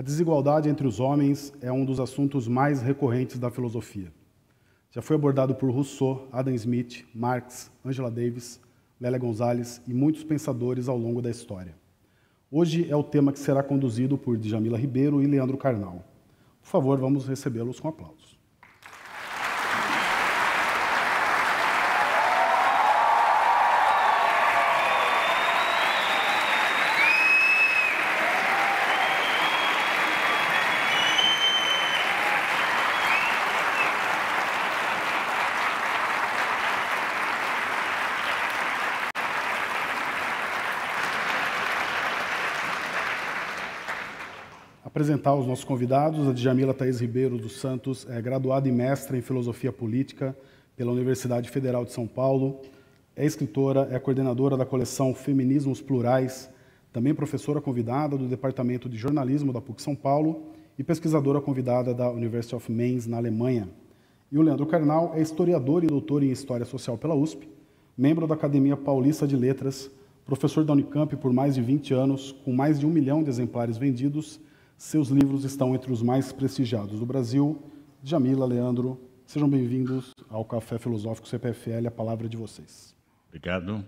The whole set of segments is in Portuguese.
A desigualdade entre os homens é um dos assuntos mais recorrentes da filosofia. Já foi abordado por Rousseau, Adam Smith, Marx, Angela Davis, Lélia Gonzalez e muitos pensadores ao longo da história. Hoje é o tema que será conduzido por Djamila Ribeiro e Leandro Carnal. Por favor, vamos recebê-los com aplausos. apresentar os nossos convidados, a Djamila Thaís Ribeiro dos Santos, é graduada e mestra em Filosofia Política pela Universidade Federal de São Paulo, é escritora, é coordenadora da coleção Feminismos Plurais, também professora convidada do Departamento de Jornalismo da PUC São Paulo e pesquisadora convidada da University of Mainz, na Alemanha. E o Leandro Carnal é historiador e doutor em História Social pela USP, membro da Academia Paulista de Letras, professor da Unicamp por mais de 20 anos, com mais de um milhão de exemplares vendidos seus livros estão entre os mais prestigiados do Brasil. Jamila, Leandro, sejam bem-vindos ao Café Filosófico CPFL, a palavra é de vocês. Obrigado.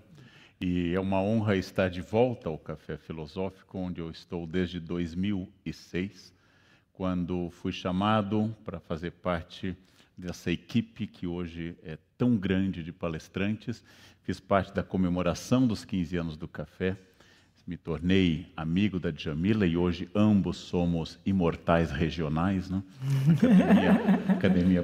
E é uma honra estar de volta ao Café Filosófico, onde eu estou desde 2006, quando fui chamado para fazer parte dessa equipe que hoje é tão grande de palestrantes. Fiz parte da comemoração dos 15 anos do café me tornei amigo da Djamila e hoje ambos somos imortais regionais, né? Academia,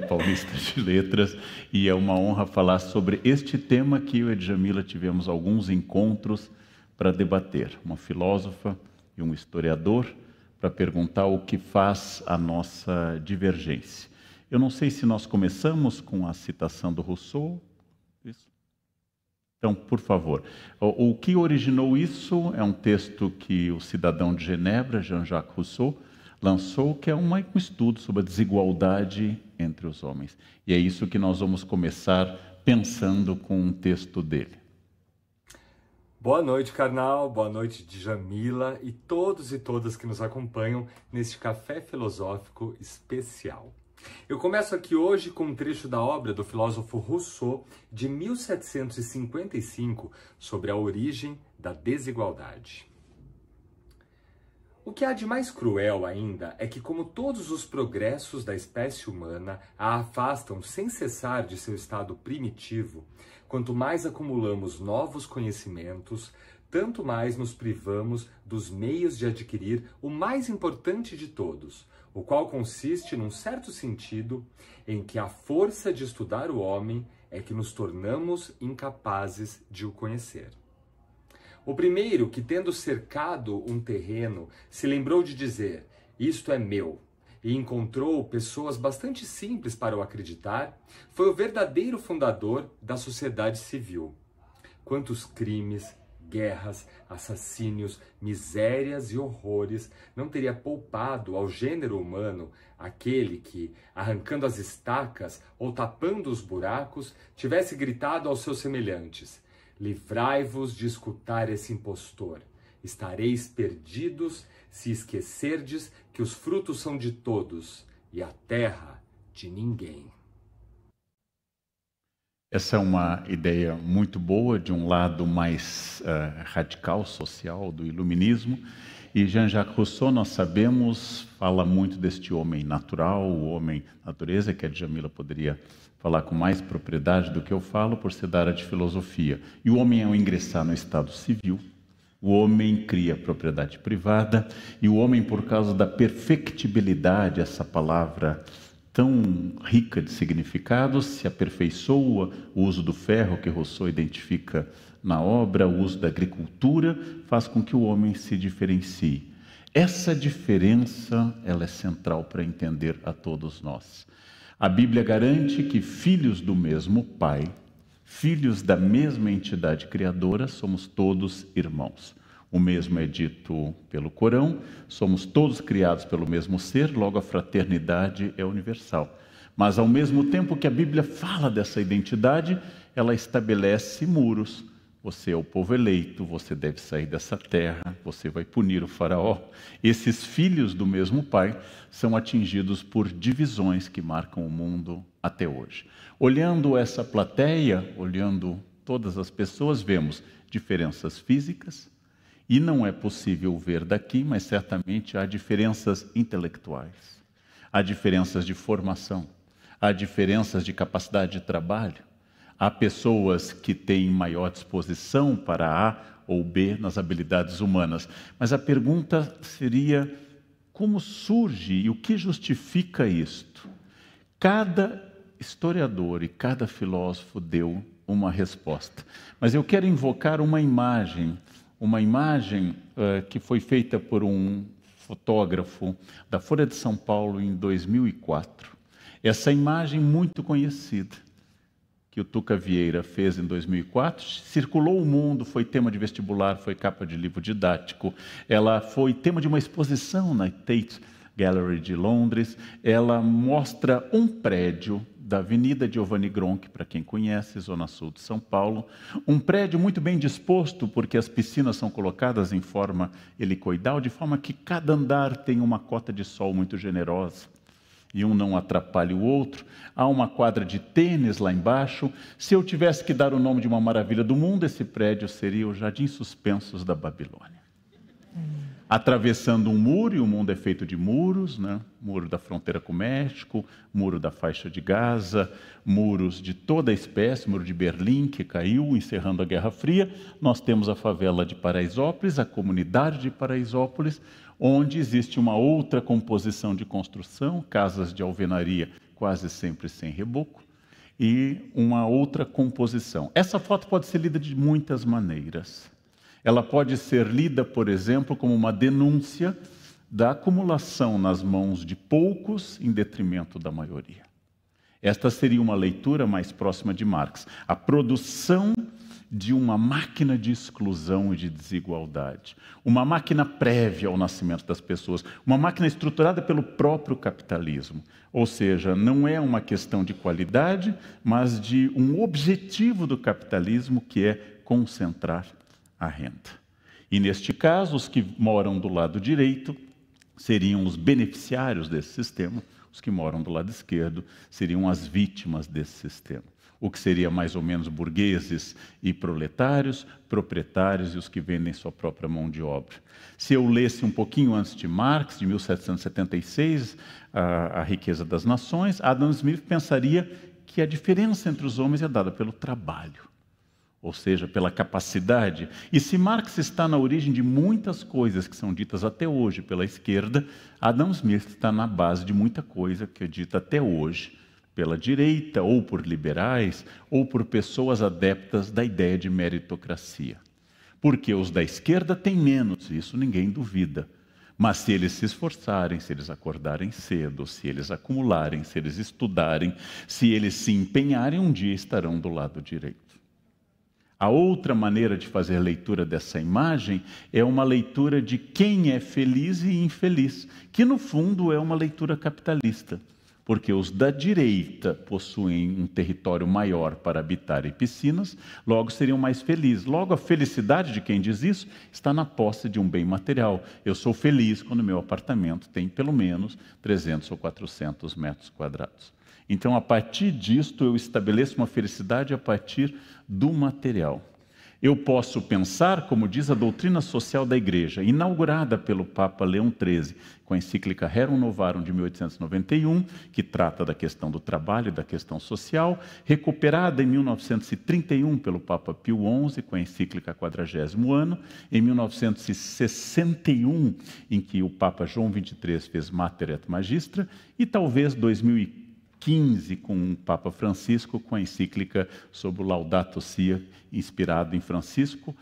Academia Paulista de Letras, e é uma honra falar sobre este tema que eu e a Djamila tivemos alguns encontros para debater, uma filósofa e um historiador, para perguntar o que faz a nossa divergência. Eu não sei se nós começamos com a citação do Rousseau então, por favor, o, o que originou isso é um texto que o cidadão de Genebra, Jean-Jacques Rousseau, lançou, que é um, um estudo sobre a desigualdade entre os homens. E é isso que nós vamos começar pensando com um texto dele. Boa noite, carnal. Boa noite, Djamila e todos e todas que nos acompanham neste café filosófico especial. Eu começo aqui hoje com um trecho da obra do filósofo Rousseau, de 1755, sobre a origem da desigualdade. O que há de mais cruel ainda é que, como todos os progressos da espécie humana a afastam sem cessar de seu estado primitivo, quanto mais acumulamos novos conhecimentos, tanto mais nos privamos dos meios de adquirir o mais importante de todos, o qual consiste, num certo sentido, em que a força de estudar o homem é que nos tornamos incapazes de o conhecer. O primeiro, que tendo cercado um terreno, se lembrou de dizer: Isto é meu, e encontrou pessoas bastante simples para o acreditar, foi o verdadeiro fundador da sociedade civil. Quantos crimes, guerras, assassínios, misérias e horrores, não teria poupado ao gênero humano aquele que, arrancando as estacas ou tapando os buracos, tivesse gritado aos seus semelhantes: Livrai-vos de escutar esse impostor. Estareis perdidos se esquecerdes que os frutos são de todos e a terra de ninguém. Essa é uma ideia muito boa, de um lado mais uh, radical, social, do iluminismo. E Jean-Jacques Rousseau, nós sabemos, fala muito deste homem natural, o homem natureza, que a Djamila poderia falar com mais propriedade do que eu falo, por ser da área de filosofia. E o homem, ao é ingressar no Estado civil, o homem cria propriedade privada, e o homem, por causa da perfectibilidade, essa palavra tão rica de significados, se aperfeiçoa o uso do ferro que Rousseau identifica na obra, o uso da agricultura, faz com que o homem se diferencie. Essa diferença ela é central para entender a todos nós. A Bíblia garante que filhos do mesmo Pai, filhos da mesma entidade criadora, somos todos irmãos. O mesmo é dito pelo Corão: somos todos criados pelo mesmo ser, logo a fraternidade é universal. Mas, ao mesmo tempo que a Bíblia fala dessa identidade, ela estabelece muros. Você é o povo eleito, você deve sair dessa terra, você vai punir o Faraó. Esses filhos do mesmo pai são atingidos por divisões que marcam o mundo até hoje. Olhando essa plateia, olhando todas as pessoas, vemos diferenças físicas, e não é possível ver daqui, mas certamente há diferenças intelectuais, há diferenças de formação, há diferenças de capacidade de trabalho, há pessoas que têm maior disposição para A ou B nas habilidades humanas. Mas a pergunta seria: como surge e o que justifica isto? Cada historiador e cada filósofo deu uma resposta. Mas eu quero invocar uma imagem uma imagem uh, que foi feita por um fotógrafo da Folha de São Paulo em 2004. Essa imagem muito conhecida que o Tuca Vieira fez em 2004, circulou o mundo, foi tema de vestibular, foi capa de livro didático, ela foi tema de uma exposição na Tate Gallery de Londres, ela mostra um prédio da Avenida Giovanni Gronk, para quem conhece, Zona Sul de São Paulo. Um prédio muito bem disposto, porque as piscinas são colocadas em forma helicoidal, de forma que cada andar tem uma cota de sol muito generosa. E um não atrapalha o outro. Há uma quadra de tênis lá embaixo. Se eu tivesse que dar o nome de uma maravilha do mundo, esse prédio seria o Jardim Suspensos da Babilônia. Hum atravessando um muro, e o mundo é feito de muros, né? muro da fronteira com o México, muro da faixa de Gaza, muros de toda espécie, muro de Berlim que caiu, encerrando a Guerra Fria. Nós temos a favela de Paraisópolis, a comunidade de Paraisópolis, onde existe uma outra composição de construção, casas de alvenaria quase sempre sem reboco, e uma outra composição. Essa foto pode ser lida de muitas maneiras. Ela pode ser lida, por exemplo, como uma denúncia da acumulação nas mãos de poucos em detrimento da maioria. Esta seria uma leitura mais próxima de Marx, a produção de uma máquina de exclusão e de desigualdade, uma máquina prévia ao nascimento das pessoas, uma máquina estruturada pelo próprio capitalismo. Ou seja, não é uma questão de qualidade, mas de um objetivo do capitalismo que é concentrar a renda. E neste caso, os que moram do lado direito seriam os beneficiários desse sistema, os que moram do lado esquerdo seriam as vítimas desse sistema. O que seria mais ou menos burgueses e proletários, proprietários e os que vendem sua própria mão de obra. Se eu lesse um pouquinho antes de Marx, de 1776, a, a Riqueza das Nações, Adam Smith pensaria que a diferença entre os homens é dada pelo trabalho ou seja, pela capacidade. E se Marx está na origem de muitas coisas que são ditas até hoje pela esquerda, Adam Smith está na base de muita coisa que é dita até hoje pela direita, ou por liberais, ou por pessoas adeptas da ideia de meritocracia. Porque os da esquerda têm menos, isso ninguém duvida. Mas se eles se esforçarem, se eles acordarem cedo, se eles acumularem, se eles estudarem, se eles se empenharem, um dia estarão do lado direito. A outra maneira de fazer leitura dessa imagem é uma leitura de quem é feliz e infeliz, que no fundo é uma leitura capitalista, porque os da direita possuem um território maior para habitar e piscinas, logo seriam mais felizes. Logo, a felicidade de quem diz isso está na posse de um bem material. Eu sou feliz quando meu apartamento tem pelo menos 300 ou 400 metros quadrados. Então, a partir disto, eu estabeleço uma felicidade a partir do material. Eu posso pensar, como diz a doutrina social da Igreja, inaugurada pelo Papa Leão XIII, com a encíclica Rerum Novarum de 1891, que trata da questão do trabalho e da questão social, recuperada em 1931 pelo Papa Pio XI, com a encíclica Quadragésimo Ano, em 1961, em que o Papa João XXIII fez Mater et Magistra, e talvez 2015. 15 com o Papa Francisco, com a encíclica sobre o Laudato Si, inspirado em Francisco,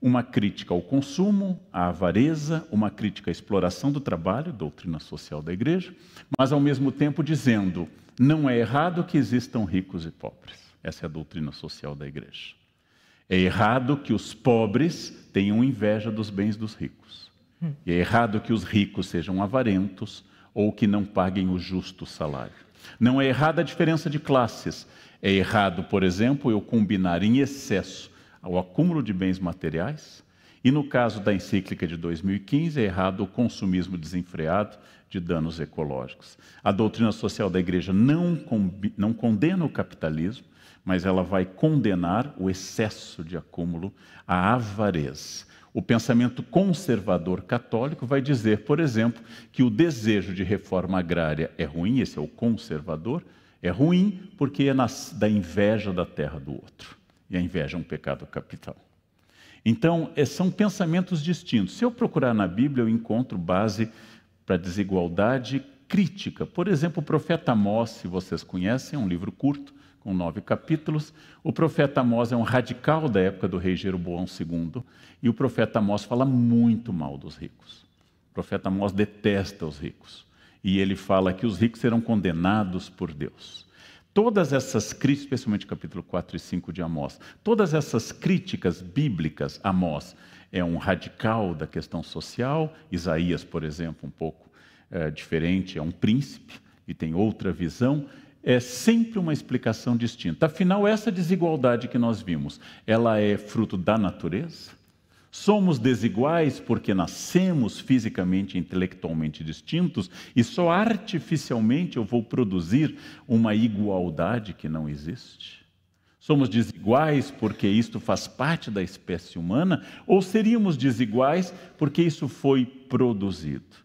uma crítica ao consumo, à avareza, uma crítica à exploração do trabalho, doutrina social da Igreja, mas ao mesmo tempo dizendo: não é errado que existam ricos e pobres. Essa é a doutrina social da Igreja. É errado que os pobres tenham inveja dos bens dos ricos. Hum. E é errado que os ricos sejam avarentos ou que não paguem o justo salário. Não é errada a diferença de classes. É errado, por exemplo, eu combinar em excesso o acúmulo de bens materiais. E no caso da encíclica de 2015, é errado o consumismo desenfreado de danos ecológicos. A doutrina social da igreja não, não condena o capitalismo, mas ela vai condenar o excesso de acúmulo, a avareza. O pensamento conservador católico vai dizer, por exemplo, que o desejo de reforma agrária é ruim, esse é o conservador, é ruim porque é da inveja da terra do outro. E a inveja é um pecado capital. Então, é, são pensamentos distintos. Se eu procurar na Bíblia, eu encontro base para desigualdade crítica. Por exemplo, o profeta Amós, se vocês conhecem, é um livro curto, com nove capítulos. O profeta Amós é um radical da época do rei Jeroboão II, e o profeta Amós fala muito mal dos ricos. O profeta Amós detesta os ricos, e ele fala que os ricos serão condenados por Deus. Todas essas críticas, especialmente capítulo 4 e 5 de Amós, todas essas críticas bíblicas, Amós é um radical da questão social, Isaías, por exemplo, um pouco é, diferente, é um príncipe e tem outra visão, é sempre uma explicação distinta. Afinal, essa desigualdade que nós vimos, ela é fruto da natureza? Somos desiguais porque nascemos fisicamente e intelectualmente distintos e só artificialmente eu vou produzir uma igualdade que não existe? Somos desiguais porque isto faz parte da espécie humana ou seríamos desiguais porque isso foi produzido?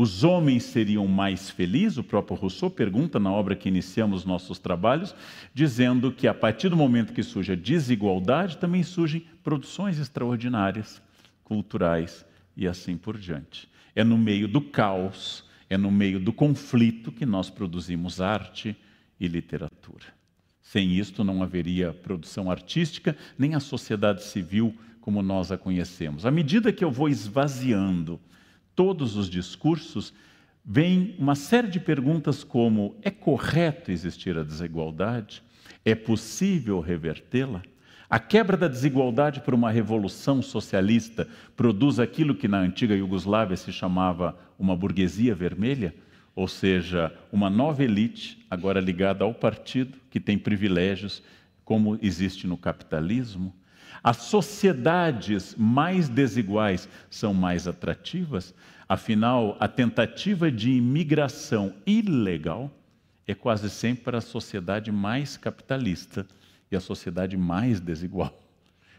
os homens seriam mais felizes? O próprio Rousseau pergunta na obra que iniciamos nossos trabalhos, dizendo que a partir do momento que surge a desigualdade, também surgem produções extraordinárias, culturais e assim por diante. É no meio do caos, é no meio do conflito que nós produzimos arte e literatura. Sem isto não haveria produção artística, nem a sociedade civil como nós a conhecemos. À medida que eu vou esvaziando todos os discursos, vem uma série de perguntas como: é correto existir a desigualdade? É possível revertê-la? A quebra da desigualdade por uma revolução socialista produz aquilo que na antiga Iugoslávia se chamava uma burguesia vermelha, ou seja, uma nova elite, agora ligada ao partido, que tem privilégios, como existe no capitalismo? As sociedades mais desiguais são mais atrativas, afinal, a tentativa de imigração ilegal é quase sempre a sociedade mais capitalista e a sociedade mais desigual.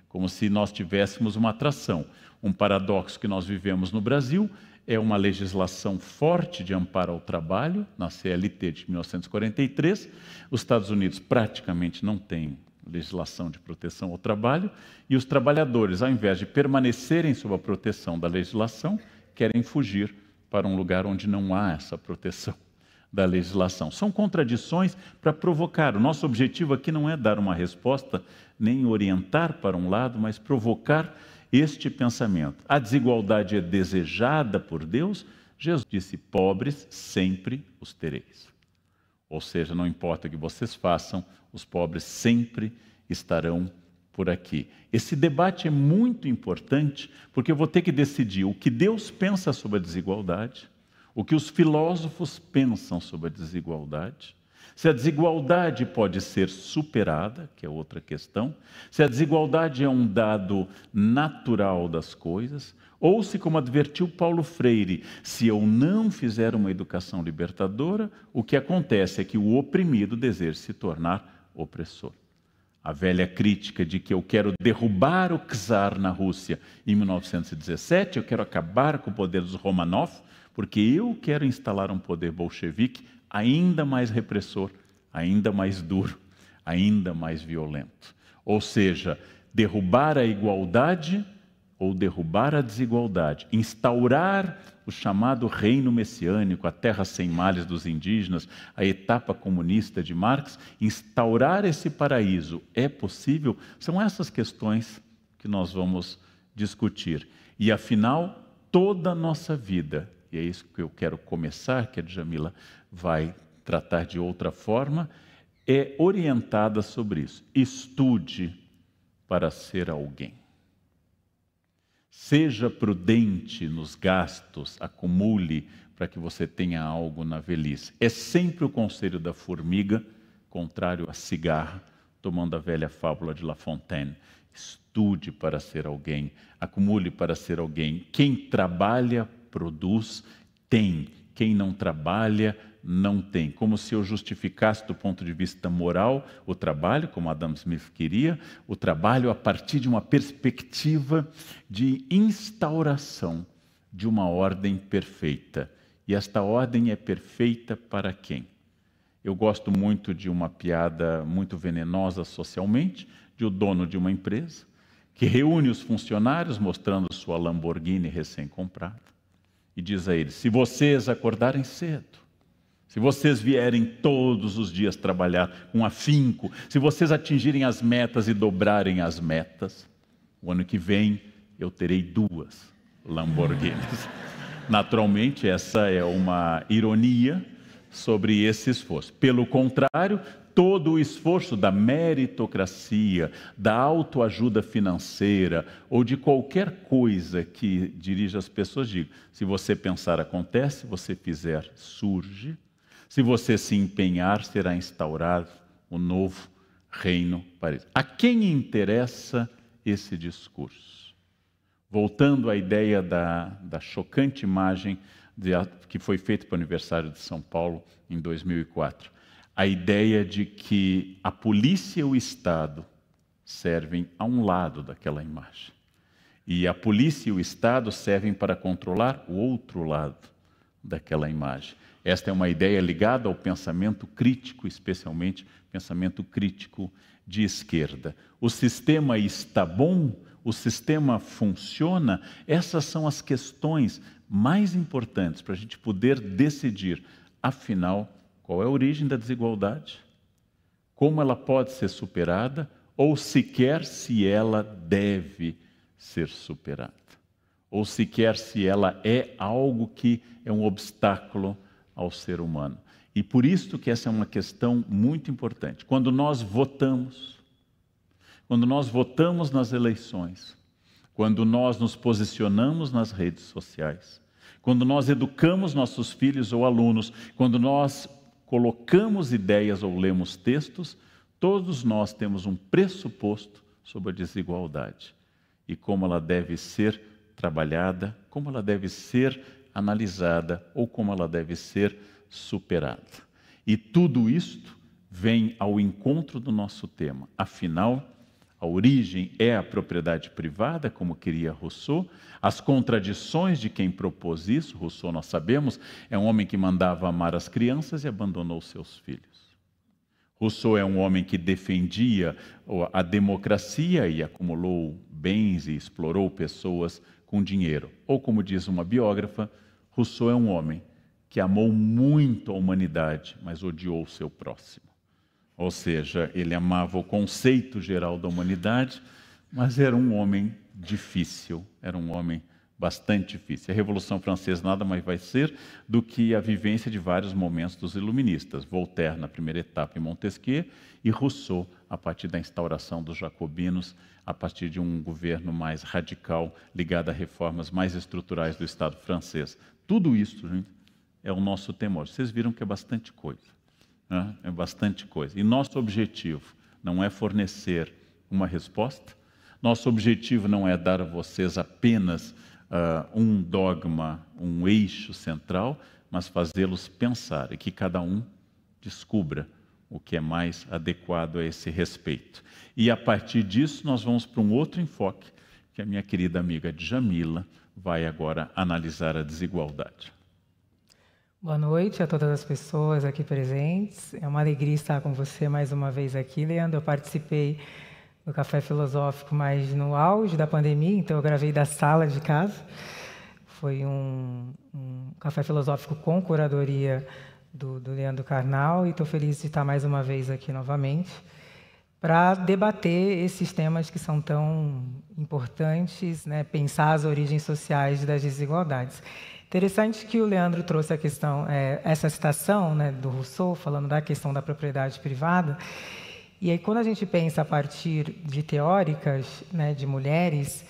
Como se nós tivéssemos uma atração. Um paradoxo que nós vivemos no Brasil é uma legislação forte de amparo ao trabalho, na CLT de 1943. Os Estados Unidos praticamente não têm legislação de proteção ao trabalho, e os trabalhadores, ao invés de permanecerem sob a proteção da legislação, querem fugir para um lugar onde não há essa proteção da legislação. São contradições para provocar. O nosso objetivo aqui não é dar uma resposta, nem orientar para um lado, mas provocar este pensamento. A desigualdade é desejada por Deus. Jesus disse: pobres sempre os tereis. Ou seja, não importa o que vocês façam, os pobres sempre estarão por aqui. Esse debate é muito importante, porque eu vou ter que decidir o que Deus pensa sobre a desigualdade, o que os filósofos pensam sobre a desigualdade, se a desigualdade pode ser superada, que é outra questão, se a desigualdade é um dado natural das coisas, ou se, como advertiu Paulo Freire, se eu não fizer uma educação libertadora, o que acontece é que o oprimido deseja se tornar opressor. A velha crítica de que eu quero derrubar o czar na Rússia em 1917, eu quero acabar com o poder dos Romanov, porque eu quero instalar um poder bolchevique ainda mais repressor, ainda mais duro, ainda mais violento. Ou seja, derrubar a igualdade ou derrubar a desigualdade, instaurar o chamado reino messiânico, a terra sem males dos indígenas, a etapa comunista de Marx, instaurar esse paraíso é possível? São essas questões que nós vamos discutir. E afinal, toda a nossa vida, e é isso que eu quero começar, que a Djamila vai tratar de outra forma, é orientada sobre isso. Estude para ser alguém. Seja prudente nos gastos, acumule para que você tenha algo na velhice. É sempre o conselho da formiga, contrário à cigarra, tomando a velha fábula de La Fontaine. Estude para ser alguém, acumule para ser alguém. Quem trabalha, produz, tem. Quem não trabalha, não tem. Como se eu justificasse do ponto de vista moral o trabalho, como Adam Smith queria, o trabalho a partir de uma perspectiva de instauração de uma ordem perfeita. E esta ordem é perfeita para quem? Eu gosto muito de uma piada muito venenosa socialmente, de o um dono de uma empresa que reúne os funcionários mostrando sua Lamborghini recém-comprada e diz a eles: "Se vocês acordarem cedo, se vocês vierem todos os dias trabalhar com afinco, se vocês atingirem as metas e dobrarem as metas, o ano que vem eu terei duas Lamborghinis. Naturalmente, essa é uma ironia sobre esse esforço. Pelo contrário, todo o esforço da meritocracia, da autoajuda financeira ou de qualquer coisa que dirija as pessoas, digo, se você pensar acontece, se você fizer surge, se você se empenhar, será instaurado o um novo reino para isso. A quem interessa esse discurso? Voltando à ideia da, da chocante imagem de, que foi feita para o aniversário de São Paulo em 2004. A ideia de que a polícia e o Estado servem a um lado daquela imagem. E a polícia e o Estado servem para controlar o outro lado daquela imagem. Esta é uma ideia ligada ao pensamento crítico, especialmente pensamento crítico de esquerda. O sistema está bom? O sistema funciona? Essas são as questões mais importantes para a gente poder decidir, afinal, qual é a origem da desigualdade, como ela pode ser superada ou sequer se ela deve ser superada, ou sequer se ela é algo que é um obstáculo ao ser humano. E por isso que essa é uma questão muito importante. Quando nós votamos, quando nós votamos nas eleições, quando nós nos posicionamos nas redes sociais, quando nós educamos nossos filhos ou alunos, quando nós colocamos ideias ou lemos textos, todos nós temos um pressuposto sobre a desigualdade e como ela deve ser trabalhada, como ela deve ser analisada ou como ela deve ser superada. E tudo isto vem ao encontro do nosso tema. Afinal, a origem é a propriedade privada, como queria Rousseau. As contradições de quem propôs isso, Rousseau, nós sabemos, é um homem que mandava amar as crianças e abandonou seus filhos. Rousseau é um homem que defendia a democracia e acumulou bens e explorou pessoas com dinheiro. Ou, como diz uma biógrafa, Rousseau é um homem que amou muito a humanidade, mas odiou o seu próximo. Ou seja, ele amava o conceito geral da humanidade, mas era um homem difícil, era um homem bastante difícil. A Revolução Francesa nada mais vai ser do que a vivência de vários momentos dos iluministas, Voltaire na primeira etapa e Montesquieu e Rousseau a partir da instauração dos jacobinos, a partir de um governo mais radical ligado a reformas mais estruturais do Estado francês. Tudo isso gente, é o nosso temor. Vocês viram que é bastante coisa, né? é bastante coisa. E nosso objetivo não é fornecer uma resposta. Nosso objetivo não é dar a vocês apenas uh, um dogma, um eixo central, mas fazê-los pensar e que cada um descubra o que é mais adequado a esse respeito. E a partir disso, nós vamos para um outro enfoque, que a minha querida amiga Jamila vai agora analisar a desigualdade. Boa noite a todas as pessoas aqui presentes. É uma alegria estar com você mais uma vez aqui, Leandro. Eu participei o Café Filosófico mais no auge da pandemia, então eu gravei da sala de casa. Foi um, um Café Filosófico com curadoria do, do Leandro Carnal e estou feliz de estar mais uma vez aqui novamente para debater esses temas que são tão importantes, né? pensar as origens sociais das desigualdades. Interessante que o Leandro trouxe a questão, é, essa citação né, do Rousseau, falando da questão da propriedade privada, e aí, quando a gente pensa a partir de teóricas, né, de mulheres,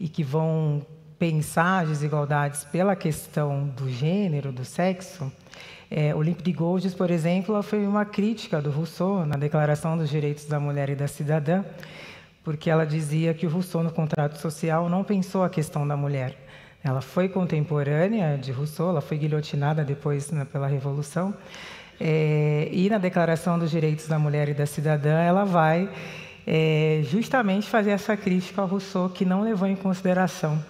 e que vão pensar as desigualdades pela questão do gênero, do sexo, é, Olympe de Gouges, por exemplo, foi uma crítica do Rousseau na Declaração dos Direitos da Mulher e da Cidadã, porque ela dizia que o Rousseau, no contrato social, não pensou a questão da mulher. Ela foi contemporânea de Rousseau, ela foi guilhotinada depois né, pela Revolução, é, e na Declaração dos Direitos da Mulher e da Cidadã, ela vai é, justamente fazer essa crítica ao Rousseau, que não levou em consideração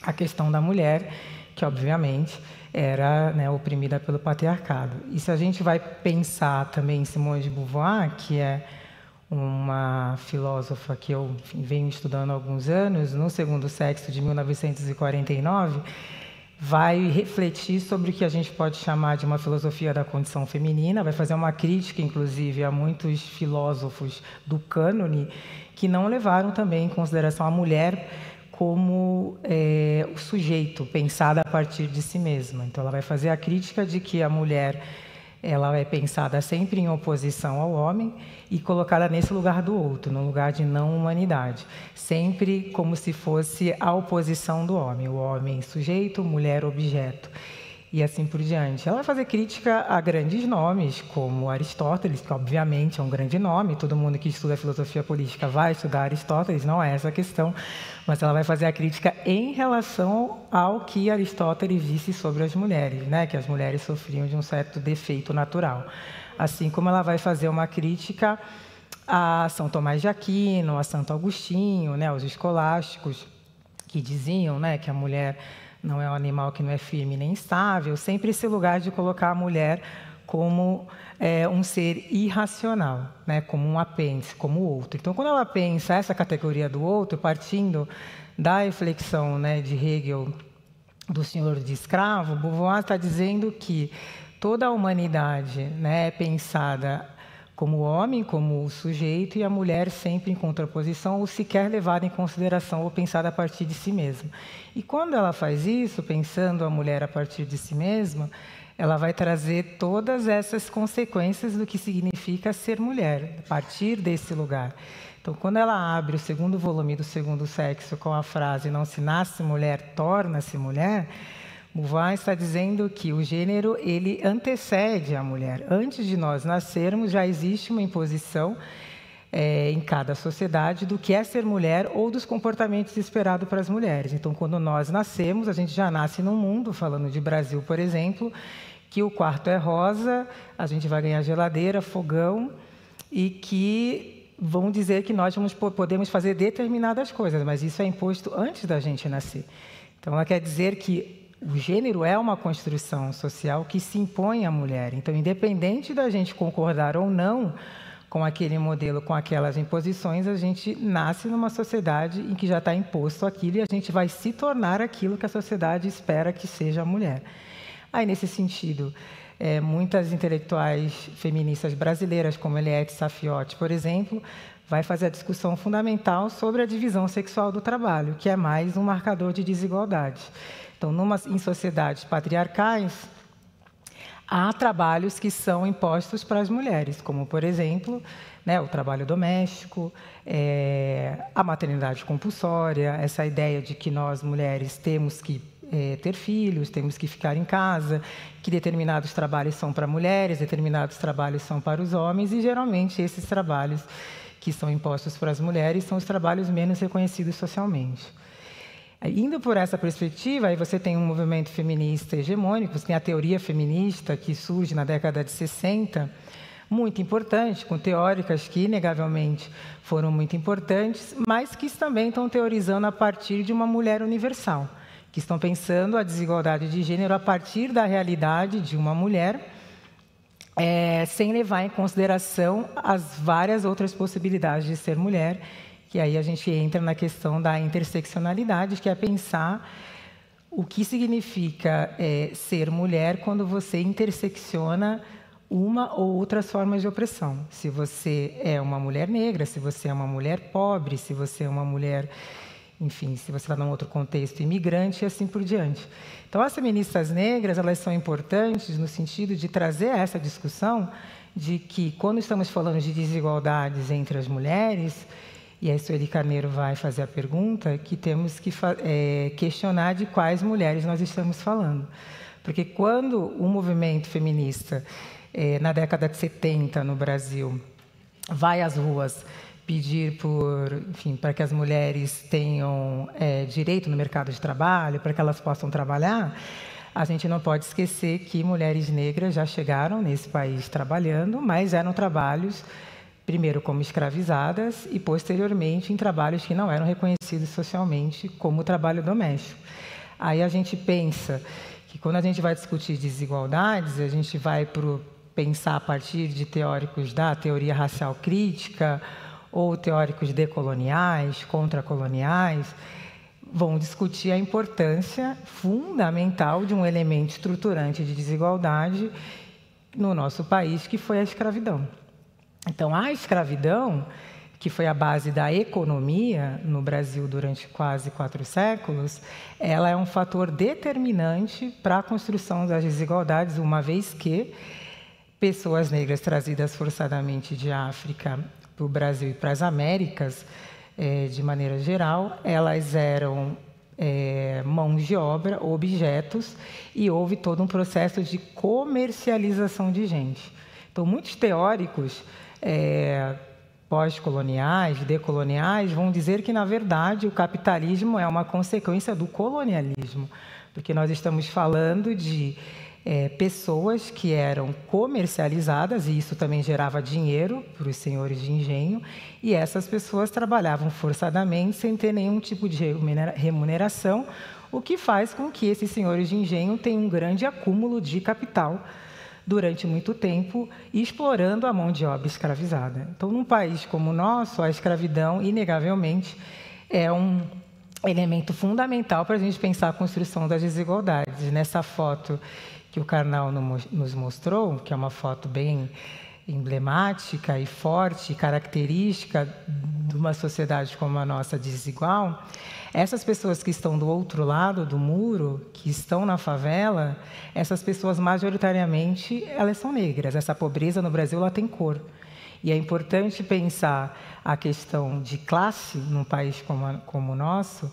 a questão da mulher, que obviamente era né, oprimida pelo patriarcado. E se a gente vai pensar também em Simone de Beauvoir, que é uma filósofa que eu enfim, venho estudando há alguns anos, no segundo sexo de 1949, vai refletir sobre o que a gente pode chamar de uma filosofia da condição feminina, vai fazer uma crítica, inclusive, a muitos filósofos do cânone que não levaram também em consideração a mulher como é, o sujeito pensada a partir de si mesma. Então, ela vai fazer a crítica de que a mulher ela é pensada sempre em oposição ao homem e colocada nesse lugar do outro, no lugar de não humanidade, sempre como se fosse a oposição do homem, o homem sujeito, mulher objeto e assim por diante. Ela vai fazer crítica a grandes nomes, como Aristóteles, que obviamente é um grande nome, todo mundo que estuda filosofia política vai estudar Aristóteles, não é essa a questão, mas ela vai fazer a crítica em relação ao que Aristóteles disse sobre as mulheres, né? que as mulheres sofriam de um certo defeito natural assim como ela vai fazer uma crítica a São Tomás de Aquino, a Santo Agostinho, né, os escolásticos que diziam né, que a mulher não é um animal que não é firme nem estável, sempre esse lugar de colocar a mulher como é, um ser irracional, né, como um apêndice, como o outro. Então, quando ela pensa essa categoria do outro, partindo da reflexão né, de Hegel do senhor de escravo, Beauvoir está dizendo que toda a humanidade né, é pensada como o homem, como o sujeito, e a mulher sempre em contraposição, ou sequer levada em consideração ou pensada a partir de si mesma. E quando ela faz isso, pensando a mulher a partir de si mesma, ela vai trazer todas essas consequências do que significa ser mulher, a partir desse lugar. Então, quando ela abre o segundo volume do Segundo Sexo com a frase Não se nasce mulher, torna-se mulher Muvan está dizendo que o gênero ele antecede a mulher. Antes de nós nascermos já existe uma imposição é, em cada sociedade do que é ser mulher ou dos comportamentos esperados para as mulheres. Então, quando nós nascemos, a gente já nasce num mundo, falando de Brasil, por exemplo, que o quarto é rosa, a gente vai ganhar geladeira, fogão e que vão dizer que nós vamos, podemos fazer determinadas coisas, mas isso é imposto antes da gente nascer. Então, ela quer dizer que o gênero é uma construção social que se impõe à mulher. Então, independente da gente concordar ou não com aquele modelo, com aquelas imposições, a gente nasce numa sociedade em que já está imposto aquilo e a gente vai se tornar aquilo que a sociedade espera que seja a mulher. Aí, nesse sentido, é, muitas intelectuais feministas brasileiras, como Eliette Safiotti, por exemplo, vai fazer a discussão fundamental sobre a divisão sexual do trabalho, que é mais um marcador de desigualdade. Então, numa, em sociedades patriarcais, há trabalhos que são impostos para as mulheres, como, por exemplo, né, o trabalho doméstico, é, a maternidade compulsória, essa ideia de que nós, mulheres, temos que é, ter filhos, temos que ficar em casa, que determinados trabalhos são para mulheres, determinados trabalhos são para os homens, e geralmente esses trabalhos que são impostos para as mulheres são os trabalhos menos reconhecidos socialmente. Indo por essa perspectiva, aí você tem um movimento feminista hegemônico, você tem a teoria feminista que surge na década de 60, muito importante, com teóricas que, inegavelmente, foram muito importantes, mas que também estão teorizando a partir de uma mulher universal, que estão pensando a desigualdade de gênero a partir da realidade de uma mulher, é, sem levar em consideração as várias outras possibilidades de ser mulher que aí a gente entra na questão da interseccionalidade, que é pensar o que significa é, ser mulher quando você intersecciona uma ou outras formas de opressão. Se você é uma mulher negra, se você é uma mulher pobre, se você é uma mulher, enfim, se você está num outro contexto, imigrante e assim por diante. Então, as feministas negras, elas são importantes no sentido de trazer essa discussão de que, quando estamos falando de desigualdades entre as mulheres, e a Sueli Carneiro vai fazer a pergunta que temos que é, questionar de quais mulheres nós estamos falando. Porque quando o movimento feminista, é, na década de 70 no Brasil, vai às ruas pedir por, enfim, para que as mulheres tenham é, direito no mercado de trabalho, para que elas possam trabalhar, a gente não pode esquecer que mulheres negras já chegaram nesse país trabalhando, mas eram trabalhos primeiro como escravizadas e posteriormente em trabalhos que não eram reconhecidos socialmente como trabalho doméstico. Aí a gente pensa que quando a gente vai discutir desigualdades, a gente vai pro, pensar a partir de teóricos da teoria racial crítica ou teóricos decoloniais, contracoloniais, vão discutir a importância fundamental de um elemento estruturante de desigualdade no nosso país, que foi a escravidão. Então, a escravidão, que foi a base da economia no Brasil durante quase quatro séculos, ela é um fator determinante para a construção das desigualdades, uma vez que pessoas negras trazidas forçadamente de África para o Brasil e para as Américas, é, de maneira geral, elas eram é, mão de obra, objetos, e houve todo um processo de comercialização de gente. Então, muitos teóricos é, pós-coloniais, decoloniais, vão dizer que, na verdade, o capitalismo é uma consequência do colonialismo, porque nós estamos falando de é, pessoas que eram comercializadas, e isso também gerava dinheiro para os senhores de engenho, e essas pessoas trabalhavam forçadamente sem ter nenhum tipo de remuneração, o que faz com que esses senhores de engenho tenham um grande acúmulo de capital durante muito tempo explorando a mão de obra escravizada. Então, num país como o nosso, a escravidão, inegavelmente, é um elemento fundamental para a gente pensar a construção das desigualdades. Nessa foto que o Karnal nos mostrou, que é uma foto bem emblemática e forte, característica de uma sociedade como a nossa desigual, essas pessoas que estão do outro lado do muro, que estão na favela, essas pessoas majoritariamente elas são negras. Essa pobreza no Brasil ela tem cor. E é importante pensar a questão de classe num país como, como o nosso